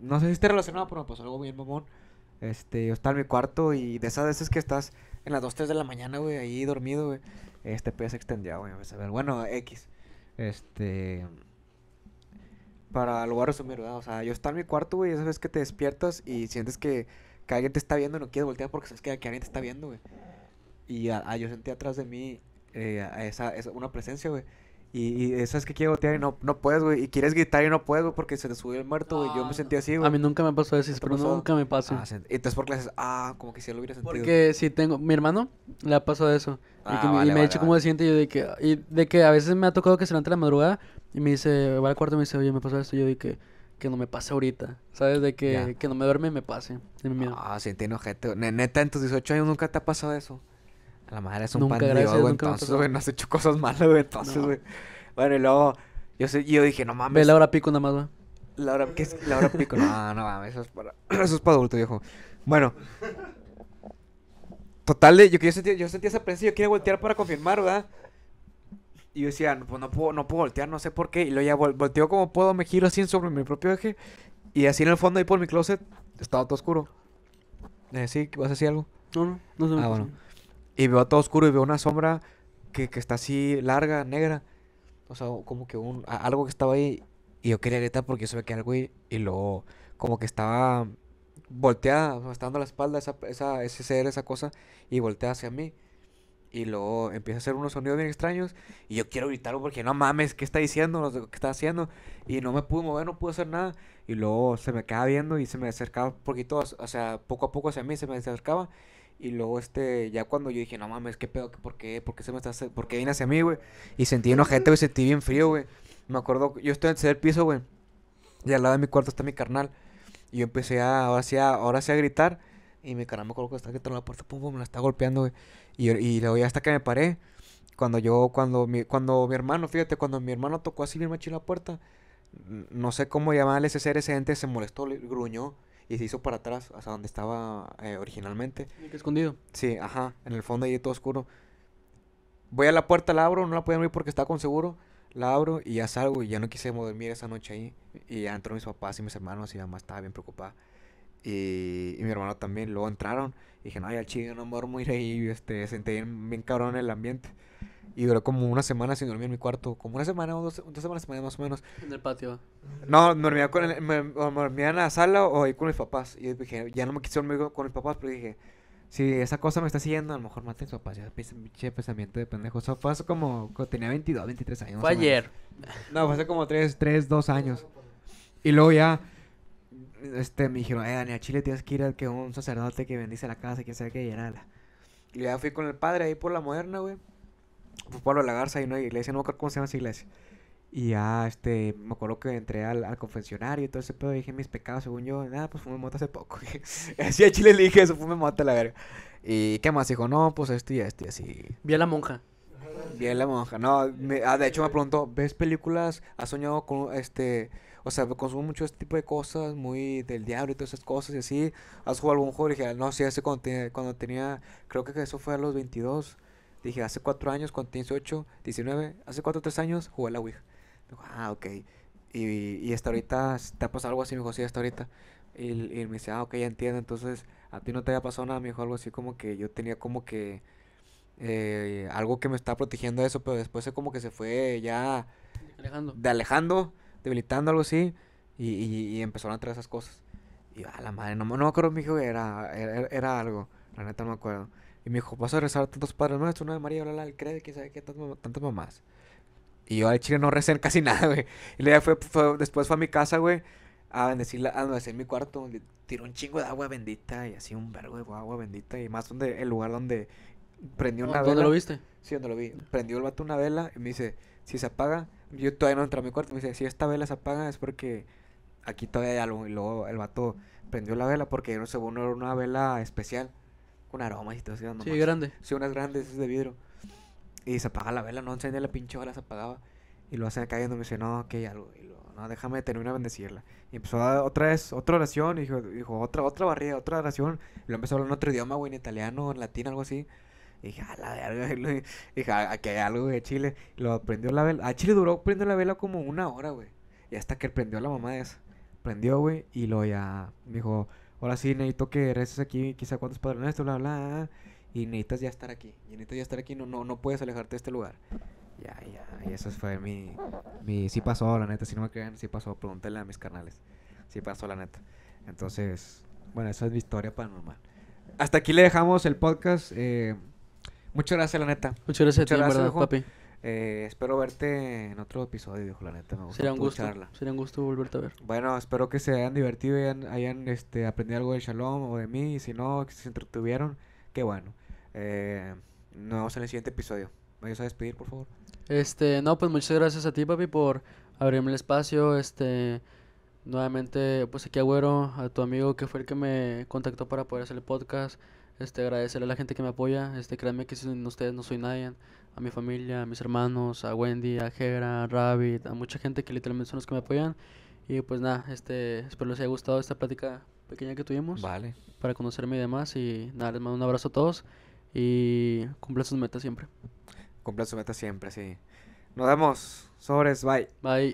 No sé si esté relacionado, pero me pasó algo bien mamón. Este, yo estaba en mi cuarto y de esas veces que estás en las 2, 3 de la mañana, güey, ahí dormido, güey. Este pues, se extendía, güey. A ver, bueno, X. Este para lo voy a resumir, O sea, yo estaba en mi cuarto, güey, esa vez que te despiertas y sientes que, que alguien te está viendo y no quieres voltear porque sabes que, alguien te está viendo, güey. Y yo sentí atrás de mí eh, esa, esa, una presencia, güey. Y, y eso que quiero voltear y no, no puedes, güey. Y quieres gritar y no puedes, güey, porque se te subió el muerto, güey. yo me sentí
así, güey. A mí nunca me pasó eso, pero nunca me pasó. Ah,
entonces por dices, ah, como que si lo hubiera sentido. Porque
si tengo, mi hermano le ha pasado eso. y, ah, me ha hecho como siente yo de que, y de que a veces me ha tocado que se levante la madrugada y me dice, va al cuarto y me dice, oye, me pasó esto. Y yo dije, que no me pase ahorita. ¿Sabes? De que, que no me duerme me
pase. miedo. Ah, sí, tiene ojete. Neta, en tus 18 años nunca te ha pasado eso. A la madre es un nunca, pan de güey. Entonces, güey, no has hecho cosas malas, güey. Entonces, güey. Bueno, y luego yo, yo dije, no mames. Ve la hora pico nada más, güey. La hora, ¿qué es la hora pico? No, no mames, eso es para, eso es para adulto, viejo. Bueno. Total, yo, yo, sentí, yo sentí esa presión, yo quería voltear para confirmar, ¿verdad? Y yo decía, no, pues, no puedo, no puedo voltear, no sé por qué. Y luego ya volteo como puedo, me giro así sobre mi propio eje. Y así en el fondo ahí por mi closet estaba todo oscuro. Eh, sí, ¿vas a decir algo? No, no, no se me Ah, bueno. Y veo todo oscuro y veo una sombra que, que está así larga, negra. O sea, como que un, algo que estaba ahí. Y yo quería gritar porque yo sabía que algo ahí. Y luego, como que estaba volteada, me dando la espalda esa, esa, ese ser, esa cosa. Y voltea hacia mí y luego empieza a hacer unos sonidos bien extraños y yo quiero gritarlo porque no mames, ¿qué está diciendo? ¿Qué está haciendo? Y no me pude mover, no pude hacer nada y luego se me quedaba viendo y se me acercaba un poquito, o sea, poco a poco hacia mí se me acercaba y luego este, ya cuando yo dije, no mames, ¿qué pedo? ¿Por qué? ¿Por qué se me está, por qué viene hacia mí, güey? Y sentí una gente, güey, sentí bien frío, güey. Me acuerdo, yo estoy en el piso, güey. Y al lado de mi cuarto está mi carnal. Y yo empecé a, a, ahora sí a gritar. Y mi caramba, me acuerdo que está la puerta, pum, me la está golpeando, Y, y luego ya hasta que me paré, cuando yo, cuando mi, cuando mi hermano, fíjate, cuando mi hermano tocó así bien machín la puerta, no sé cómo llamarle ese ser, ese ente se molestó, gruñó y se hizo para atrás, hasta donde estaba eh, originalmente. escondido? Sí, ajá, en el fondo ahí todo oscuro. Voy a la puerta, la abro, no la pueden abrir porque está con seguro. La abro y ya salgo y ya no quise dormir esa noche ahí. Y ya entró mis papás y mis hermanos y mi mamá estaba bien preocupada y, mi hermano también. Luego entraron y dije, no, ya chido, no me muy ir ahí. Este, senté bien, cabrón en el ambiente. Y duró como una semana sin dormir en mi cuarto. Como una semana o dos, dos semanas más o menos. En el patio. No, dormía, con el, dormía en la sala o ahí con mis papás. Y dije, ya no me quise dormir con mis papás, pero dije, si esa cosa me está siguiendo, a lo mejor maten a mis papás. Ya pinche pensamiento de pendejo. fue hace como, tenía 22, 23 años. Fue ayer. No, fue hace como 3, 3, 2 años. Y luego ya este, me dijeron, eh, Dani, a Chile tienes que ir al que un sacerdote que bendice la casa, que sea que llenarla. Y ya fui con el padre ahí por la moderna, güey. Fue Pablo la Garza y una iglesia, no me cómo se llama esa iglesia. Y ya, este, me acuerdo que entré al, confesionario y todo ese pedo, dije mis pecados, según yo, nada, pues fumé mota hace poco. así a Chile le dije eso, fumé mota la verga. ¿Y qué más? Dijo, no, pues esto y esto y así. Vi a la monja. Vi a la monja, no, me, ah, de hecho me preguntó, ¿ves películas? ¿Has soñado con, este, o sea, consumo mucho este tipo de cosas, muy del diablo y todas esas cosas y así. ¿Has jugado algún juego? Y dije, no, sí, hace cuando tenía, creo que eso fue a los 22. Dije, hace 4 años, cuando tenía 18, 19, hace 4 o 3 años jugué a la Wii. Dijo, ah, ok. Y, hasta ahorita, ¿te ha pasado algo así? Me dijo, sí, hasta ahorita. Y, y me dice, ah, ok, ya entiendo. Entonces, a ti no te había pasado nada. Me dijo algo así como que yo tenía como que eh, algo que me estaba protegiendo de eso, pero después como que se fue ya... De alejando debilitando algo así. Y, y, empezaron a traer esas cosas. Y a la madre, no, me acuerdo, me dijo era, era, algo. La neta no me acuerdo. Y me dijo, vas a rezar a tantos padres es una de María, bla, bla, el que quién sabe qué, tantas, mamás. Y yo al chile no recé casi nada, güey. Y luego fue, después fue a mi casa, güey, a bendecirla, a bendecir mi cuarto. Le tiró un chingo de agua bendita y así un vergo de agua bendita. Y más donde el lugar donde prendió una vela. ¿Dónde lo viste? Sí, donde lo vi. Prendió el vato una vela y me dice, si se apaga, yo todavía no entré a mi cuarto. Me dice, si esta vela se apaga es porque aquí todavía hay algo. Y luego el vato prendió la vela porque, no sé, bueno, era una vela especial con aromas y todo así. Sí, grande. Sí, unas grandes, es de vidrio. Y se apaga la vela, no encendía la pinche la se apagaba. Y lo hacen cayendo. Me dice, no, ok, algo. Y no, déjame terminar de bendecirla. Y empezó a dar otra vez, otra oración. Y dijo, otra, otra barrida, otra oración. Y lo empezó a hablar en otro idioma, güey, en italiano, en latín, algo así. Y dije, a la verga, dije, aquí hay algo de Chile. lo prendió la vela. A Chile duró prendiendo la vela como una hora, güey. Y hasta que prendió la mamá de esa. Prendió, güey, y lo ya me dijo, ahora sí necesito que eres aquí, quizá cuántos padres esto bla, bla. Y necesitas ya estar aquí. Y necesitas ya estar aquí, no, no, no puedes alejarte de este lugar. Ya, ya, y eso fue mi, mi, sí pasó, la neta, si no me creen, sí pasó, pregúntenle a mis canales sí pasó, la neta. Entonces, bueno, esa es mi historia paranormal. Hasta aquí le dejamos el podcast. Eh, Muchas gracias, la neta. Muchas gracias a ti, papi. Eh, espero verte en otro episodio, viejo, la neta. Me Sería un gusto. Sería un gusto volverte a ver. Bueno, espero que se hayan divertido y hayan, este, aprendido algo de Shalom o de mí. Y si no, que se entretuvieron, qué bueno. Eh, nos vemos en el siguiente episodio. ¿Me vas a despedir, por favor?
Este, no, pues muchas gracias a ti, papi, por abrirme el espacio. Este, nuevamente, pues aquí agüero, a tu amigo que fue el que me contactó para poder hacer el podcast este, agradecerle a la gente que me apoya, este, créanme que sin ustedes no soy nadie, a mi familia, a mis hermanos, a Wendy, a Jera, a Rabbit, a mucha gente que literalmente son los que me apoyan. Y pues nada, este, espero les haya gustado esta plática pequeña que tuvimos. Vale. Para conocerme y demás. Y nada, les mando un abrazo a todos. Y cumple sus metas siempre. cumple sus metas siempre, sí. Nos vemos. Sobres, bye. Bye.